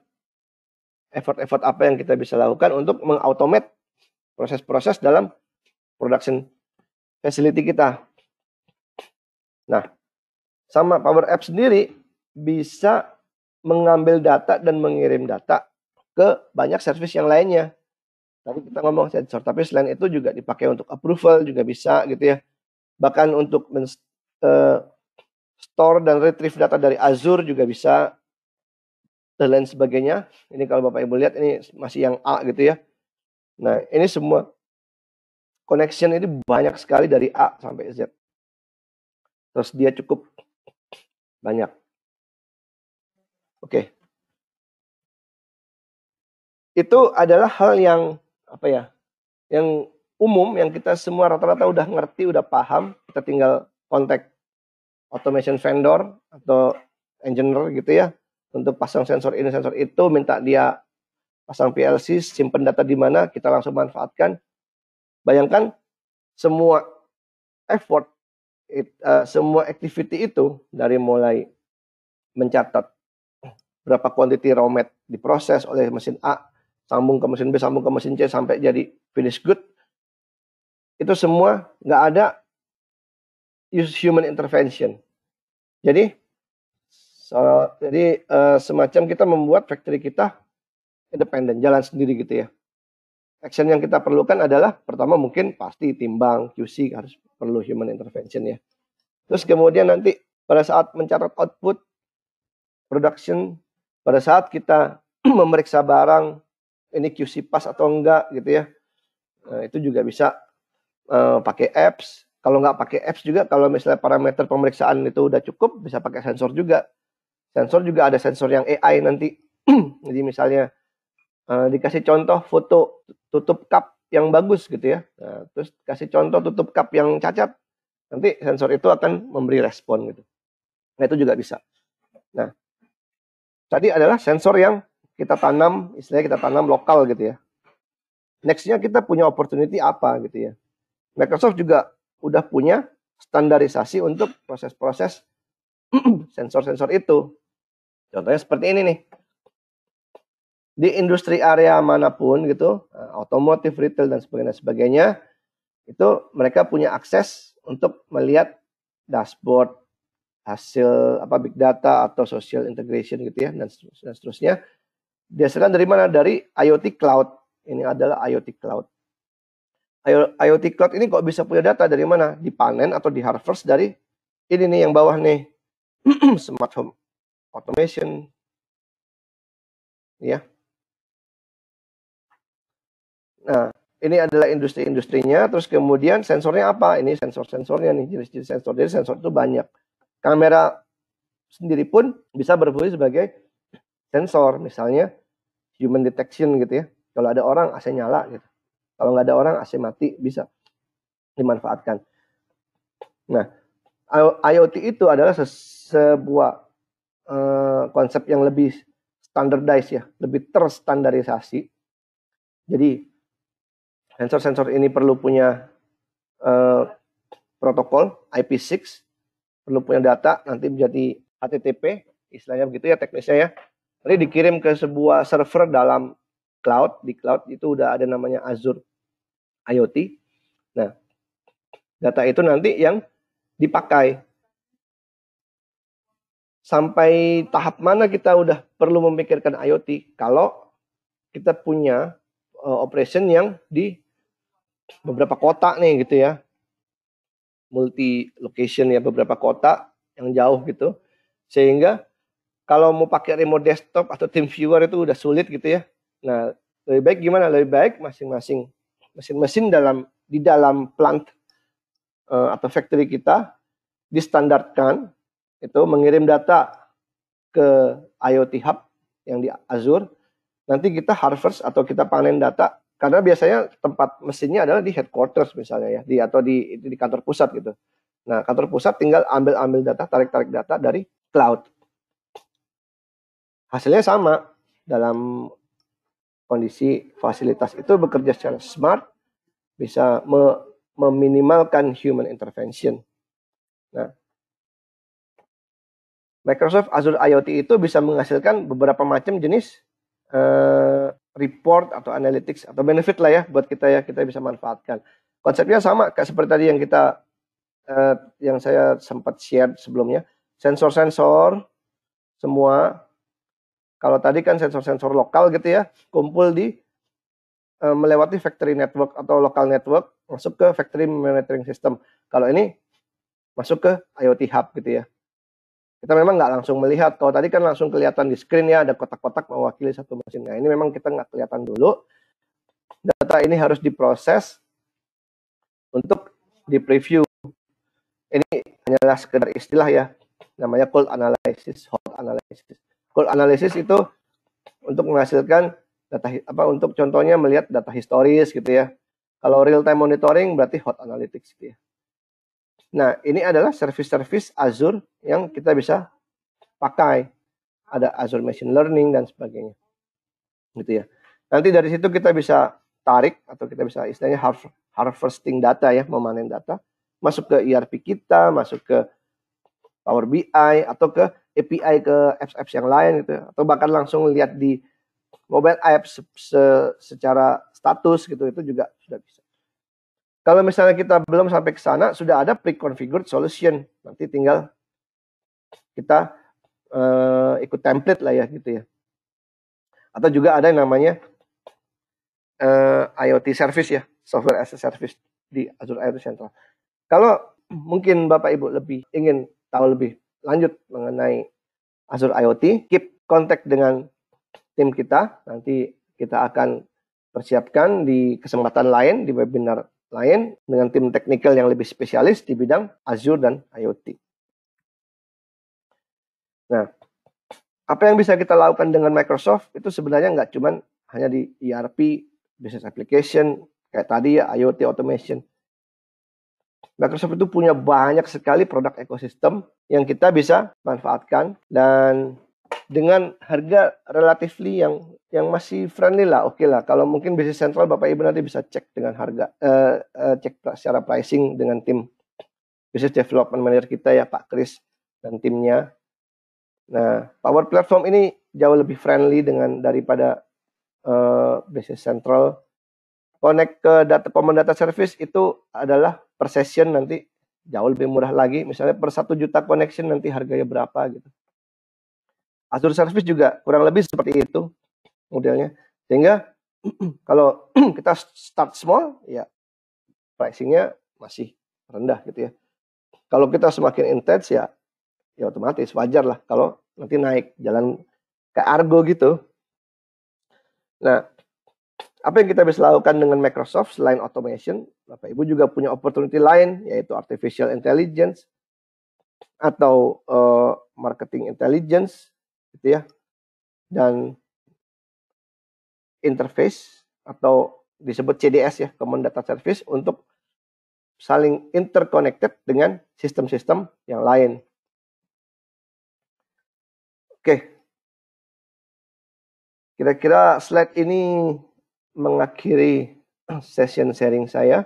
Speaker 3: effort-effort apa yang kita bisa lakukan untuk mengautomate proses-proses dalam production facility kita. Nah, sama Power App sendiri bisa mengambil data dan mengirim data ke banyak service yang lainnya. Tadi kita ngomong sensor, tapi selain itu juga dipakai untuk approval juga bisa gitu ya. Bahkan untuk men eh, store dan retrieve data dari Azure juga bisa dan lain sebagainya. Ini kalau Bapak Ibu lihat ini masih yang A gitu ya Nah, ini semua connection ini banyak sekali dari A sampai Z. Terus
Speaker 4: dia cukup banyak. Oke. Okay.
Speaker 3: Itu adalah hal yang apa ya? Yang umum yang kita semua rata-rata udah ngerti, udah paham, kita tinggal kontak automation vendor atau engineer gitu ya untuk pasang sensor ini sensor itu minta dia pasang PLC, simpan data di mana, kita langsung manfaatkan. Bayangkan semua effort, it, uh, semua activity itu dari mulai mencatat berapa quantity raw mat diproses oleh mesin A, sambung ke mesin B, sambung ke mesin C sampai jadi finish good. Itu semua nggak ada use human intervention. Jadi so, jadi uh, semacam kita membuat factory kita independen, jalan sendiri gitu ya. Action yang kita perlukan adalah pertama mungkin pasti timbang, QC harus perlu human intervention ya. Terus kemudian nanti pada saat mencatat output production, pada saat kita memeriksa barang ini QC pas atau enggak gitu ya. Nah, itu juga bisa uh, pakai apps. Kalau nggak pakai apps juga, kalau misalnya parameter pemeriksaan itu udah cukup, bisa pakai sensor juga. Sensor juga ada sensor yang AI nanti. Jadi misalnya Eh, dikasih contoh foto tutup cup yang bagus gitu ya. Nah, terus kasih contoh tutup cup yang cacat. Nanti sensor itu akan memberi respon gitu. Nah, itu juga bisa. Nah, tadi adalah sensor yang kita tanam, istilahnya kita tanam lokal gitu ya. Nextnya kita punya opportunity apa gitu ya. Microsoft juga udah punya standarisasi untuk proses-proses sensor-sensor itu. Contohnya seperti ini nih di industri area manapun gitu, otomotif, eh, retail dan sebagainya, sebagainya itu mereka punya akses untuk melihat dashboard hasil apa big data atau social integration gitu ya dan, dan seterusnya. Dihasilkan dari mana? Dari IoT cloud. Ini adalah IoT cloud. IoT cloud ini kok bisa punya data dari mana? Dipanen atau di harvest dari ini nih yang bawah nih. smart home automation. Ya. Nah, ini adalah industri-industrinya, terus kemudian sensornya apa? Ini sensor-sensornya nih, jenis-jenis sensor. Jadi sensor itu banyak. Kamera sendiri pun bisa berfungsi sebagai sensor, misalnya human detection gitu ya. Kalau ada orang AC nyala gitu. Kalau nggak ada orang AC mati bisa dimanfaatkan. Nah, IoT itu adalah sebuah uh, konsep yang lebih standardized ya, lebih terstandarisasi. Jadi Sensor-sensor ini perlu punya uh, protokol IP6, perlu punya data, nanti menjadi HTTP, istilahnya begitu ya teknisnya ya. Nanti dikirim ke sebuah server dalam cloud, di cloud itu udah ada namanya Azure IoT. Nah, data itu nanti yang dipakai sampai tahap mana kita udah perlu memikirkan IoT kalau kita punya uh, operation yang di beberapa kota nih gitu ya multi location ya beberapa kota yang jauh gitu sehingga kalau mau pakai remote desktop atau team viewer itu udah sulit gitu ya nah lebih baik gimana lebih baik masing-masing mesin-mesin dalam di dalam plant uh, atau factory kita distandarkan itu mengirim data ke IoT Hub yang di Azure nanti kita harvest atau kita panen data karena biasanya tempat mesinnya adalah di headquarters misalnya ya di atau di di kantor pusat gitu nah kantor pusat tinggal ambil ambil data tarik tarik data dari cloud hasilnya sama dalam kondisi fasilitas itu bekerja secara smart bisa me, meminimalkan human intervention nah Microsoft Azure IoT itu bisa menghasilkan beberapa macam jenis eh, report atau analytics atau benefit lah ya buat kita ya kita bisa manfaatkan. Konsepnya sama kayak seperti tadi yang kita eh, yang saya sempat share sebelumnya. Sensor-sensor semua kalau tadi kan sensor-sensor lokal gitu ya, kumpul di eh, melewati factory network atau local network masuk ke factory monitoring system. Kalau ini masuk ke IoT hub gitu ya kita memang nggak langsung melihat. Kalau tadi kan langsung kelihatan di screen ya ada kotak-kotak mewakili satu mesin. Nah ini memang kita nggak kelihatan dulu. Data ini harus diproses untuk di preview. Ini hanyalah sekedar istilah ya, namanya cold analysis, hot analysis. Cold analysis itu untuk menghasilkan data apa untuk contohnya melihat data historis gitu ya. Kalau real time monitoring berarti hot analytics gitu ya. Nah, ini adalah service-service Azure yang kita bisa pakai. Ada Azure Machine Learning dan sebagainya. Gitu ya. Nanti dari situ kita bisa tarik atau kita bisa istilahnya harvesting data ya, memanen data, masuk ke ERP kita, masuk ke Power BI atau ke API ke apps-apps yang lain gitu ya. atau bahkan langsung lihat di mobile apps secara status gitu itu juga sudah bisa. Kalau misalnya kita belum sampai ke sana, sudah ada pre-configured solution. Nanti tinggal kita uh, ikut template lah ya gitu ya. Atau juga ada yang namanya uh, eh, IoT service ya, software as a service di Azure IoT Central. Kalau mungkin Bapak Ibu lebih ingin tahu lebih lanjut mengenai Azure IoT, keep contact dengan tim kita. Nanti kita akan persiapkan di kesempatan lain di webinar lain dengan tim teknikal yang lebih spesialis di bidang Azure dan IoT. Nah, apa yang bisa kita lakukan dengan Microsoft itu sebenarnya nggak cuman hanya di ERP, business application, kayak tadi ya IoT automation. Microsoft itu punya banyak sekali produk ekosistem yang kita bisa manfaatkan dan dengan harga relatifly yang yang masih friendly lah, oke okay lah. Kalau mungkin bisnis sentral Bapak Ibu nanti bisa cek dengan harga, uh, uh, cek secara pricing dengan tim bisnis development manager kita ya Pak Kris dan timnya. Nah, Power Platform ini jauh lebih friendly dengan daripada uh, bisnis sentral. Connect ke data common data service itu adalah per session nanti jauh lebih murah lagi. Misalnya per satu juta connection nanti harganya berapa gitu. Azure Service juga kurang lebih seperti itu modelnya. Sehingga kalau kita start small, ya pricingnya masih rendah gitu ya. Kalau kita semakin intens ya, ya otomatis wajar lah kalau nanti naik jalan ke Argo gitu. Nah, apa yang kita bisa lakukan dengan Microsoft selain automation? Bapak Ibu juga punya opportunity lain yaitu artificial intelligence atau uh, marketing intelligence gitu ya dan interface atau disebut CDS ya Common Data Service untuk saling interconnected dengan sistem-sistem yang lain. Oke. Kira-kira slide ini mengakhiri session sharing saya.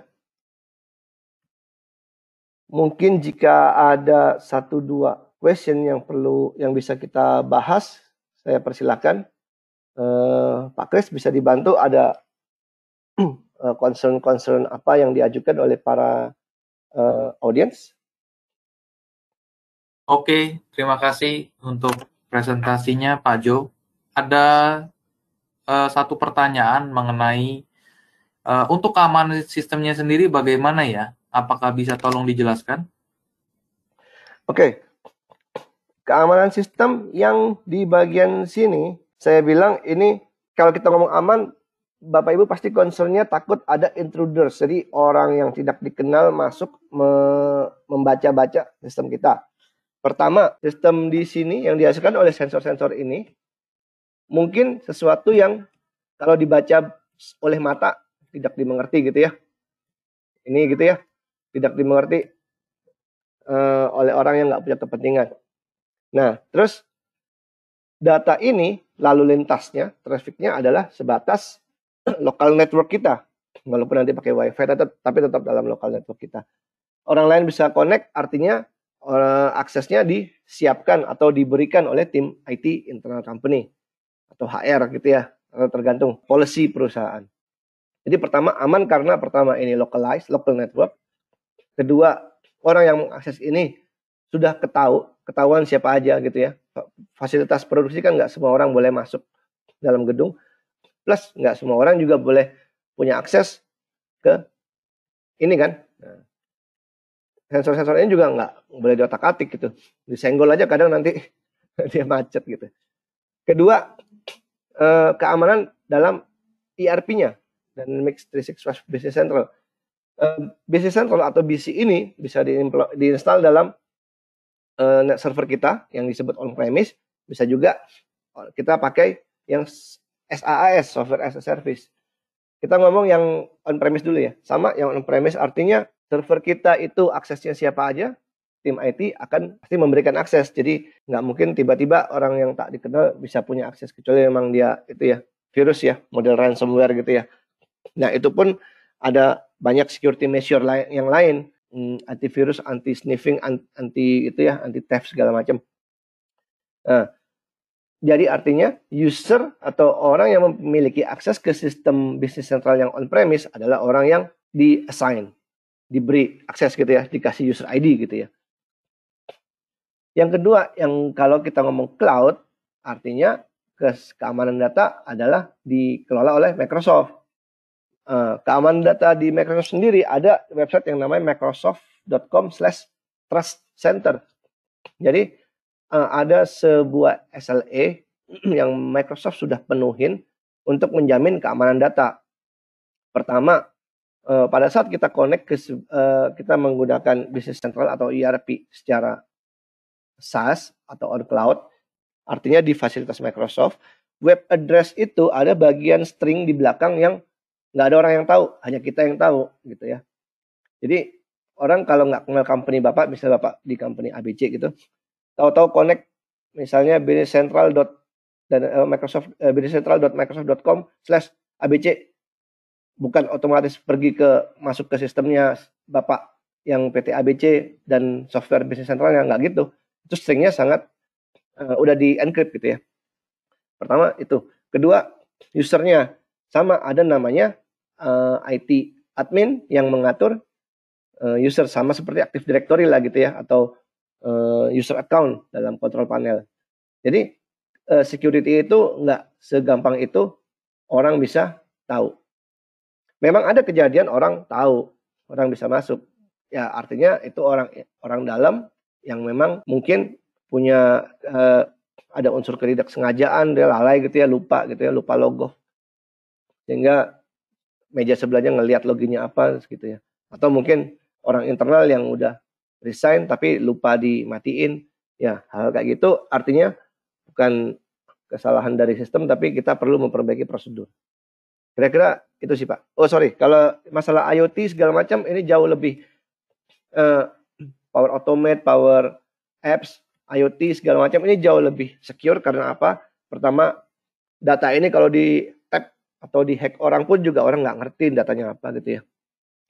Speaker 3: Mungkin jika ada satu dua question yang perlu yang bisa kita bahas, saya persilahkan Uh, eh, Pak Kris bisa dibantu ada eh, concern-concern apa yang diajukan oleh para uh, audience?
Speaker 1: Oke, terima kasih untuk presentasinya Pak Jo. Ada uh, satu pertanyaan mengenai uh, untuk keamanan sistemnya sendiri bagaimana ya? Apakah bisa tolong dijelaskan?
Speaker 3: Oke, keamanan sistem yang di bagian sini saya bilang ini kalau kita ngomong aman Bapak Ibu pasti concernnya takut ada intruder, jadi orang yang tidak dikenal masuk me membaca-baca sistem kita. Pertama, sistem di sini yang dihasilkan oleh sensor-sensor ini mungkin sesuatu yang kalau dibaca oleh mata tidak dimengerti gitu ya. Ini gitu ya, tidak dimengerti uh, oleh orang yang nggak punya kepentingan. Nah, terus data ini lalu lintasnya, trafficnya adalah sebatas lokal network kita. Walaupun nanti pakai wifi, tetap, tapi tetap dalam lokal network kita. Orang lain bisa connect, artinya eh, aksesnya disiapkan atau diberikan oleh tim IT internal company atau HR gitu ya, tergantung policy perusahaan. Jadi pertama aman karena pertama ini localized, local network. Kedua, orang yang mengakses ini sudah ketahui ketahuan siapa aja gitu ya. Fasilitas produksi kan nggak semua orang boleh masuk dalam gedung. Plus nggak semua orang juga boleh punya akses ke ini kan. Sensor-sensor ini juga nggak boleh diotak-atik gitu. Disenggol aja kadang nanti dia macet gitu. Kedua, keamanan dalam ERP-nya dan Mix 365 Business Central. Business Central atau BC ini bisa diinstal dalam uh, net server kita yang disebut on-premise, bisa juga kita pakai yang SaaS, software as a service. Kita ngomong yang on-premise dulu ya. Sama yang on-premise artinya server kita itu aksesnya siapa aja, tim IT akan pasti memberikan akses. Jadi nggak mungkin tiba-tiba orang yang tak dikenal bisa punya akses kecuali memang dia itu ya virus ya, model ransomware gitu ya. Nah itu pun ada banyak security measure yang lain mm, antivirus, anti sniffing, anti itu ya, anti theft segala macam. Nah, jadi artinya user atau orang yang memiliki akses ke sistem bisnis sentral yang on-premise adalah orang yang di-assign, diberi akses gitu ya, dikasih user ID gitu ya. Yang kedua, yang kalau kita ngomong cloud, artinya keamanan data adalah dikelola oleh Microsoft. Eh, keamanan data di Microsoft sendiri ada website yang namanya microsoftcom trust center Jadi uh, ada sebuah SLA e yang Microsoft sudah penuhin untuk menjamin keamanan data. Pertama, uh, pada saat kita connect ke uh, kita menggunakan Business Central atau ERP secara SaaS atau on cloud, artinya di fasilitas Microsoft, web address itu ada bagian string di belakang yang nggak ada orang yang tahu, hanya kita yang tahu gitu ya. Jadi orang kalau nggak kenal company bapak, misalnya bapak di company ABC gitu, tahu-tahu connect misalnya business central dot dan uh, Microsoft uh, eh, business central dot microsoft.com slash ABC bukan otomatis pergi ke masuk ke sistemnya bapak yang PT ABC dan software bisnis sentralnya nggak gitu. Itu stringnya sangat uh, udah di encrypt gitu ya. Pertama itu, kedua usernya sama ada namanya uh, eh, IT admin yang mengatur uh, user sama seperti Active Directory lah gitu ya atau uh, user account dalam control panel. Jadi uh, security itu nggak segampang itu orang bisa tahu. Memang ada kejadian orang tahu orang bisa masuk. Ya artinya itu orang orang dalam yang memang mungkin punya uh, ada unsur ketidaksengajaan dia lalai gitu ya lupa gitu ya lupa logo sehingga meja sebelahnya ngelihat loginnya apa gitu ya. Atau mungkin orang internal yang udah resign tapi lupa dimatiin. Ya, hal kayak gitu artinya bukan kesalahan dari sistem tapi kita perlu memperbaiki prosedur. Kira-kira itu sih Pak. Oh sorry, kalau masalah IoT segala macam ini jauh lebih uh, power automate, power apps, IoT segala macam ini jauh lebih secure karena apa? Pertama, data ini kalau di atau di hack orang pun juga orang nggak ngerti datanya apa gitu ya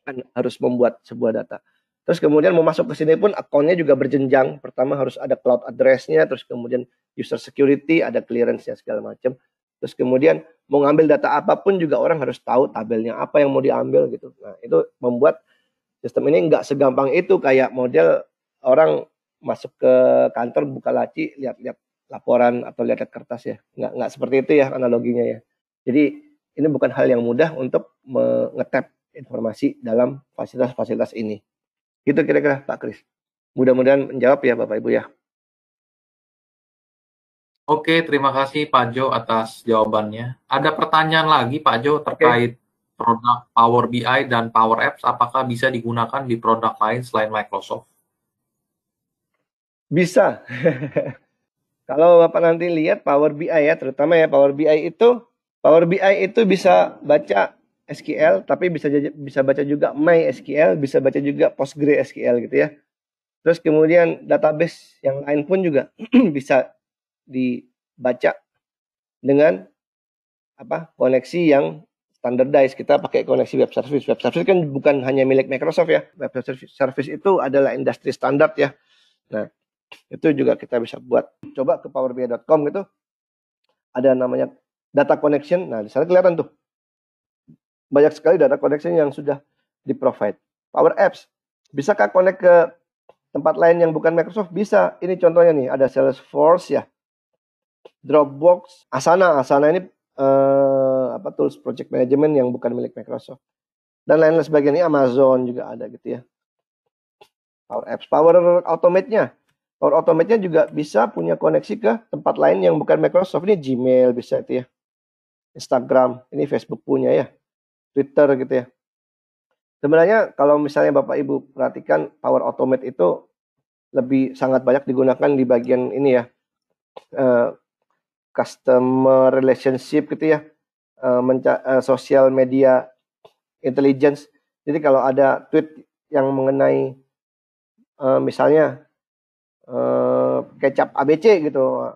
Speaker 3: kan harus membuat sebuah data terus kemudian mau masuk ke sini pun akunnya juga berjenjang pertama harus ada cloud addressnya terus kemudian user security ada clearance-nya segala macam terus kemudian mau ngambil data apapun juga orang harus tahu tabelnya apa yang mau diambil gitu nah itu membuat sistem ini nggak segampang itu kayak model orang masuk ke kantor buka laci lihat-lihat laporan atau lihat-lihat kertas ya nggak nggak seperti itu ya analoginya ya jadi ini bukan hal yang mudah untuk mengetap informasi dalam fasilitas-fasilitas ini. Gitu kira-kira Pak Kris. Mudah-mudahan menjawab ya Bapak Ibu ya.
Speaker 1: Oke, terima kasih Pak Jo atas jawabannya. Ada pertanyaan lagi Pak Jo terkait Oke. produk Power BI dan Power Apps, apakah bisa digunakan di produk lain selain Microsoft?
Speaker 3: Bisa. Kalau Bapak nanti lihat Power BI ya, terutama ya Power BI itu Power BI itu bisa baca SQL tapi bisa bisa baca juga MySQL, bisa baca juga PostgreSQL gitu ya. Terus kemudian database yang lain pun juga bisa dibaca dengan apa koneksi yang standardized kita pakai koneksi web service web service kan bukan hanya milik Microsoft ya web service, service itu adalah industri standar ya nah itu juga kita bisa buat coba ke powerbi.com gitu ada namanya data connection. Nah, di sana kelihatan tuh. Banyak sekali data connection yang sudah di-provide. Power Apps. Bisakah connect ke tempat lain yang bukan Microsoft? Bisa. Ini contohnya nih, ada Salesforce ya. Dropbox, Asana. Asana ini eh, apa tools project management yang bukan milik Microsoft. Dan lain-lain sebagainya. Amazon juga ada gitu ya. Power Apps. Power Automate-nya. Power Automate-nya juga bisa punya koneksi ke tempat lain yang bukan Microsoft. Ini Gmail bisa itu ya. Instagram, ini Facebook punya ya, Twitter gitu ya. Sebenarnya kalau misalnya Bapak Ibu perhatikan Power Automate itu lebih sangat banyak digunakan di bagian ini ya, uh, customer relationship gitu ya, uh, uh, social media intelligence. Jadi kalau ada tweet yang mengenai uh, misalnya uh, kecap ABC gitu,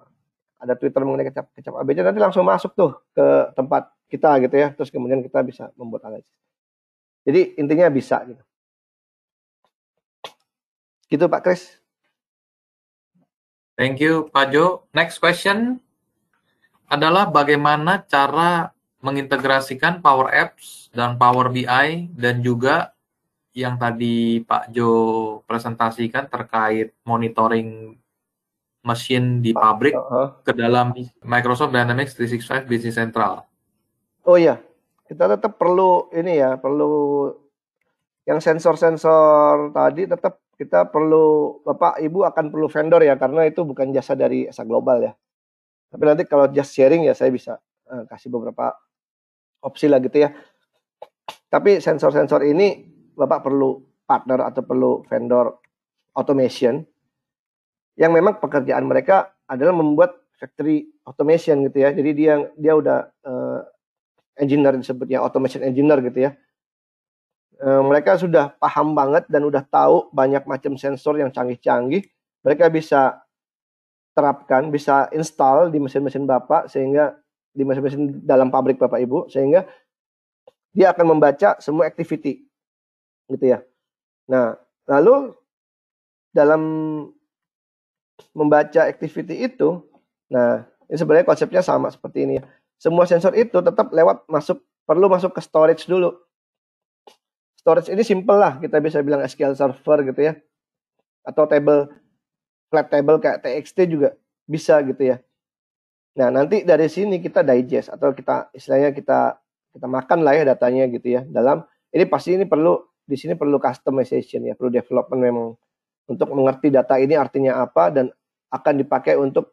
Speaker 3: ada Twitter mengenai kecap kecap ABC nanti langsung masuk tuh ke tempat kita gitu ya terus kemudian kita bisa membuat analisis jadi intinya bisa
Speaker 4: gitu gitu Pak Kris
Speaker 1: thank you Pak Jo next question adalah bagaimana cara mengintegrasikan Power Apps dan Power BI dan juga yang tadi Pak Jo presentasikan terkait monitoring mesin di ah, pabrik uh-huh. ke dalam Microsoft Dynamics 365 Business Central.
Speaker 3: Oh iya, kita tetap perlu ini ya, perlu yang sensor-sensor tadi tetap kita perlu Bapak Ibu akan perlu vendor ya karena itu bukan jasa dari Esa Global ya. Tapi nanti kalau just sharing ya saya bisa eh, kasih beberapa opsi lah gitu ya. Tapi sensor-sensor ini Bapak perlu partner atau perlu vendor automation yang memang pekerjaan mereka adalah membuat factory automation gitu ya. Jadi dia dia udah uh, engineer disebutnya automation engineer gitu ya. Uh, mereka sudah paham banget dan udah tahu banyak macam sensor yang canggih-canggih. Mereka bisa terapkan, bisa install di mesin-mesin bapak sehingga di mesin-mesin dalam pabrik bapak ibu sehingga dia akan membaca semua activity gitu ya. Nah, lalu dalam membaca activity itu, nah ini sebenarnya konsepnya sama seperti ini ya. Semua sensor itu tetap lewat masuk perlu masuk ke storage dulu. Storage ini simple lah, kita bisa bilang SQL server gitu ya. Atau table flat table kayak TXT juga bisa gitu ya. Nah, nanti dari sini kita digest atau kita istilahnya kita kita makan lah ya datanya gitu ya. Dalam ini pasti ini perlu di sini perlu customization ya, perlu development memang untuk mengerti data ini artinya apa dan akan dipakai untuk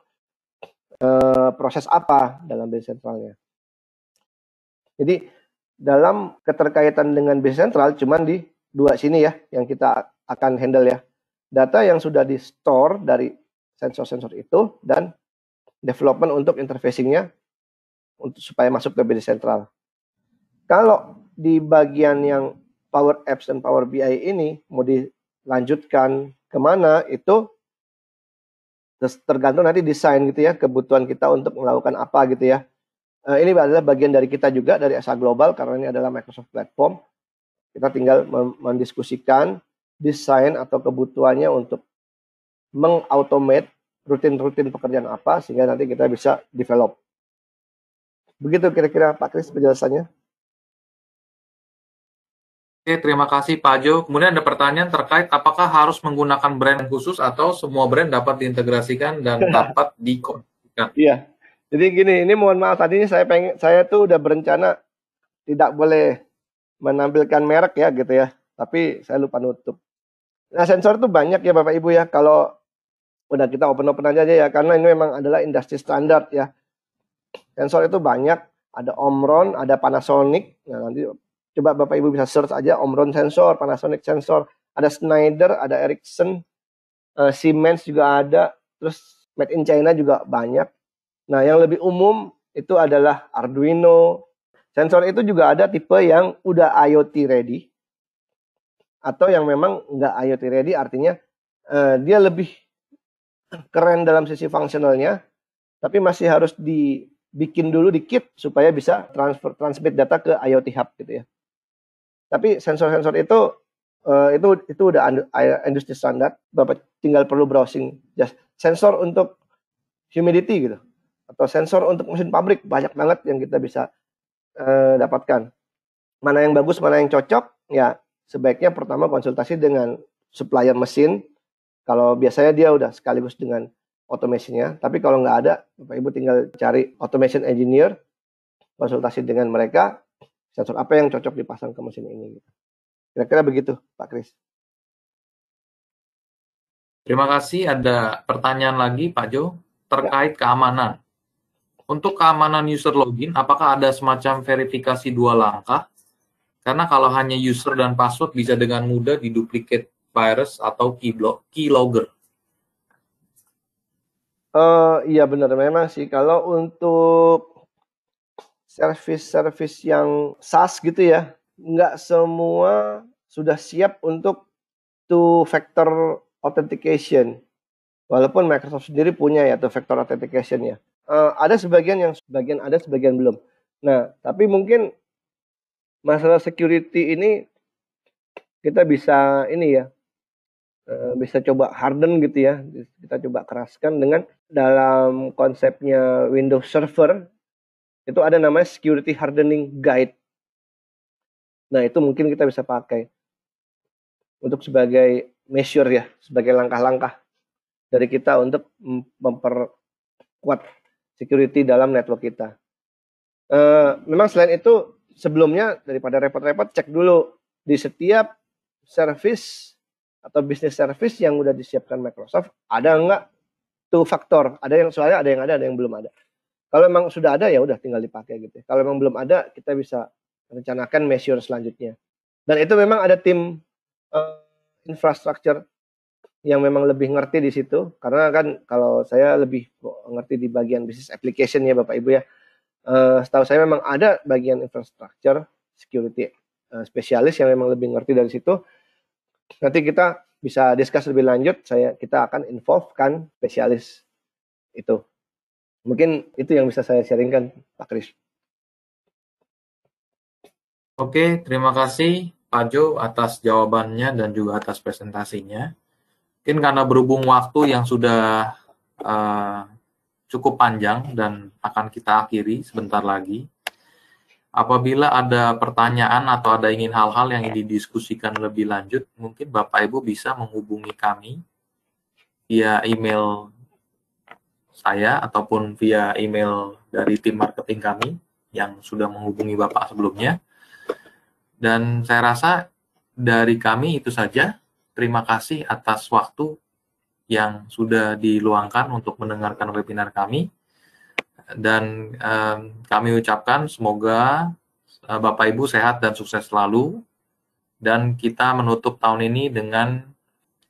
Speaker 3: uh, proses apa dalam bank sentralnya. Jadi dalam keterkaitan dengan bank sentral cuman di dua sini ya yang kita akan handle ya. Data yang sudah di store dari sensor-sensor itu dan development untuk interfacingnya untuk supaya masuk ke base sentral. Kalau di bagian yang Power Apps dan Power BI ini mau di lanjutkan kemana itu tergantung nanti desain gitu ya kebutuhan kita untuk melakukan apa gitu ya eh, ini adalah bagian dari kita juga dari asa Global karena ini adalah Microsoft Platform kita tinggal mendiskusikan desain atau kebutuhannya untuk mengautomate rutin-rutin pekerjaan apa sehingga nanti kita bisa develop begitu kira-kira Pak Kris penjelasannya
Speaker 1: Oke, terima kasih Pak Jo. Kemudian ada pertanyaan terkait apakah harus menggunakan brand khusus atau semua brand dapat diintegrasikan dan iya. dapat dikonfigurasikan? Iya.
Speaker 3: Jadi gini, ini mohon maaf tadi ini saya pengen saya tuh udah berencana tidak boleh menampilkan merek ya gitu ya. Tapi saya lupa nutup. Nah, sensor tuh banyak ya Bapak Ibu ya. Kalau udah kita open-open aja ya karena ini memang adalah industri standar ya. Sensor itu banyak, ada Omron, ada Panasonic. Nah, nanti Coba Bapak Ibu bisa search aja Omron sensor, Panasonic sensor, ada Schneider, ada Ericsson, uh, Siemens juga ada, terus Made in China juga banyak. Nah, yang lebih umum itu adalah Arduino. Sensor itu juga ada tipe yang udah IoT ready atau yang memang nggak IoT ready artinya uh, dia lebih keren dalam sisi fungsionalnya tapi masih harus dibikin dulu dikit supaya bisa transfer transmit data ke IoT hub gitu ya. Tapi sensor-sensor itu uh, itu itu udah industri standar. Bapak tinggal perlu browsing. Just sensor untuk humidity gitu atau sensor untuk mesin pabrik banyak banget yang kita bisa uh, dapatkan. Mana yang bagus, mana yang cocok, ya sebaiknya pertama konsultasi dengan supplier mesin. Kalau biasanya dia udah sekaligus dengan automationnya, tapi kalau nggak ada, Bapak Ibu tinggal cari automation engineer, konsultasi dengan mereka, sensor apa yang cocok dipasang ke mesin ini gitu. Kira-kira begitu,
Speaker 1: Pak Kris. Terima kasih. Ada pertanyaan lagi, Pak Jo, terkait ya. keamanan. Untuk keamanan user login, apakah ada semacam verifikasi dua langkah? Karena kalau hanya user dan password bisa dengan mudah diduplikat virus atau keylogger.
Speaker 3: Uh, iya benar memang sih. Kalau untuk service-service yang SaaS gitu ya, nggak semua sudah siap untuk two factor authentication. Walaupun Microsoft sendiri punya ya two factor authentication ya. Uh, ada sebagian yang sebagian ada sebagian belum. Nah, tapi mungkin masalah security ini kita bisa ini ya eh, bisa coba harden gitu ya kita coba keraskan dengan dalam konsepnya Windows Server itu ada namanya security hardening guide. Nah, itu mungkin kita bisa pakai untuk sebagai measure ya, sebagai langkah-langkah dari kita untuk memperkuat security dalam network kita. E, memang selain itu sebelumnya daripada repot-repot cek dulu di setiap service atau bisnis service yang sudah disiapkan Microsoft ada nggak two faktor ada yang soalnya ada yang ada ada yang belum ada kalau memang sudah ada ya udah tinggal dipakai gitu. Ya. Kalau memang belum ada kita bisa rencanakan measure selanjutnya. Dan itu memang ada tim uh, eh, infrastructure yang memang lebih ngerti di situ karena kan kalau saya lebih ngerti di bagian bisnis application ya Bapak Ibu ya. Uh, setahu saya memang ada bagian infrastructure security uh, spesialis yang memang lebih ngerti dari situ. Nanti kita bisa discuss lebih lanjut. Saya kita akan involvekan spesialis itu. Mungkin itu yang bisa saya sharingkan, Pak Kris.
Speaker 1: Oke, terima kasih Pak Jo atas jawabannya dan juga atas presentasinya. Mungkin karena berhubung waktu yang sudah uh, cukup panjang dan akan kita akhiri sebentar lagi. Apabila ada pertanyaan atau ada ingin hal-hal yang didiskusikan lebih lanjut, mungkin Bapak Ibu bisa menghubungi kami via email saya ataupun via email dari tim marketing kami yang sudah menghubungi Bapak sebelumnya. Dan saya rasa dari kami itu saja. Terima kasih atas waktu yang sudah diluangkan untuk mendengarkan webinar kami. Dan eh, kami ucapkan semoga eh, Bapak Ibu sehat dan sukses selalu. Dan kita menutup tahun ini dengan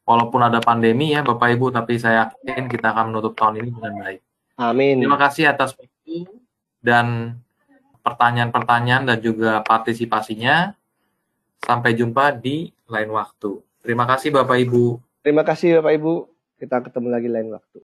Speaker 1: walaupun ada pandemi ya Bapak Ibu, tapi saya yakin kita akan menutup tahun ini dengan baik. Amin. Terima kasih atas waktu dan pertanyaan-pertanyaan dan juga partisipasinya. Sampai jumpa di lain waktu. Terima kasih Bapak Ibu.
Speaker 3: Terima kasih Bapak Ibu. Kita ketemu lagi lain waktu.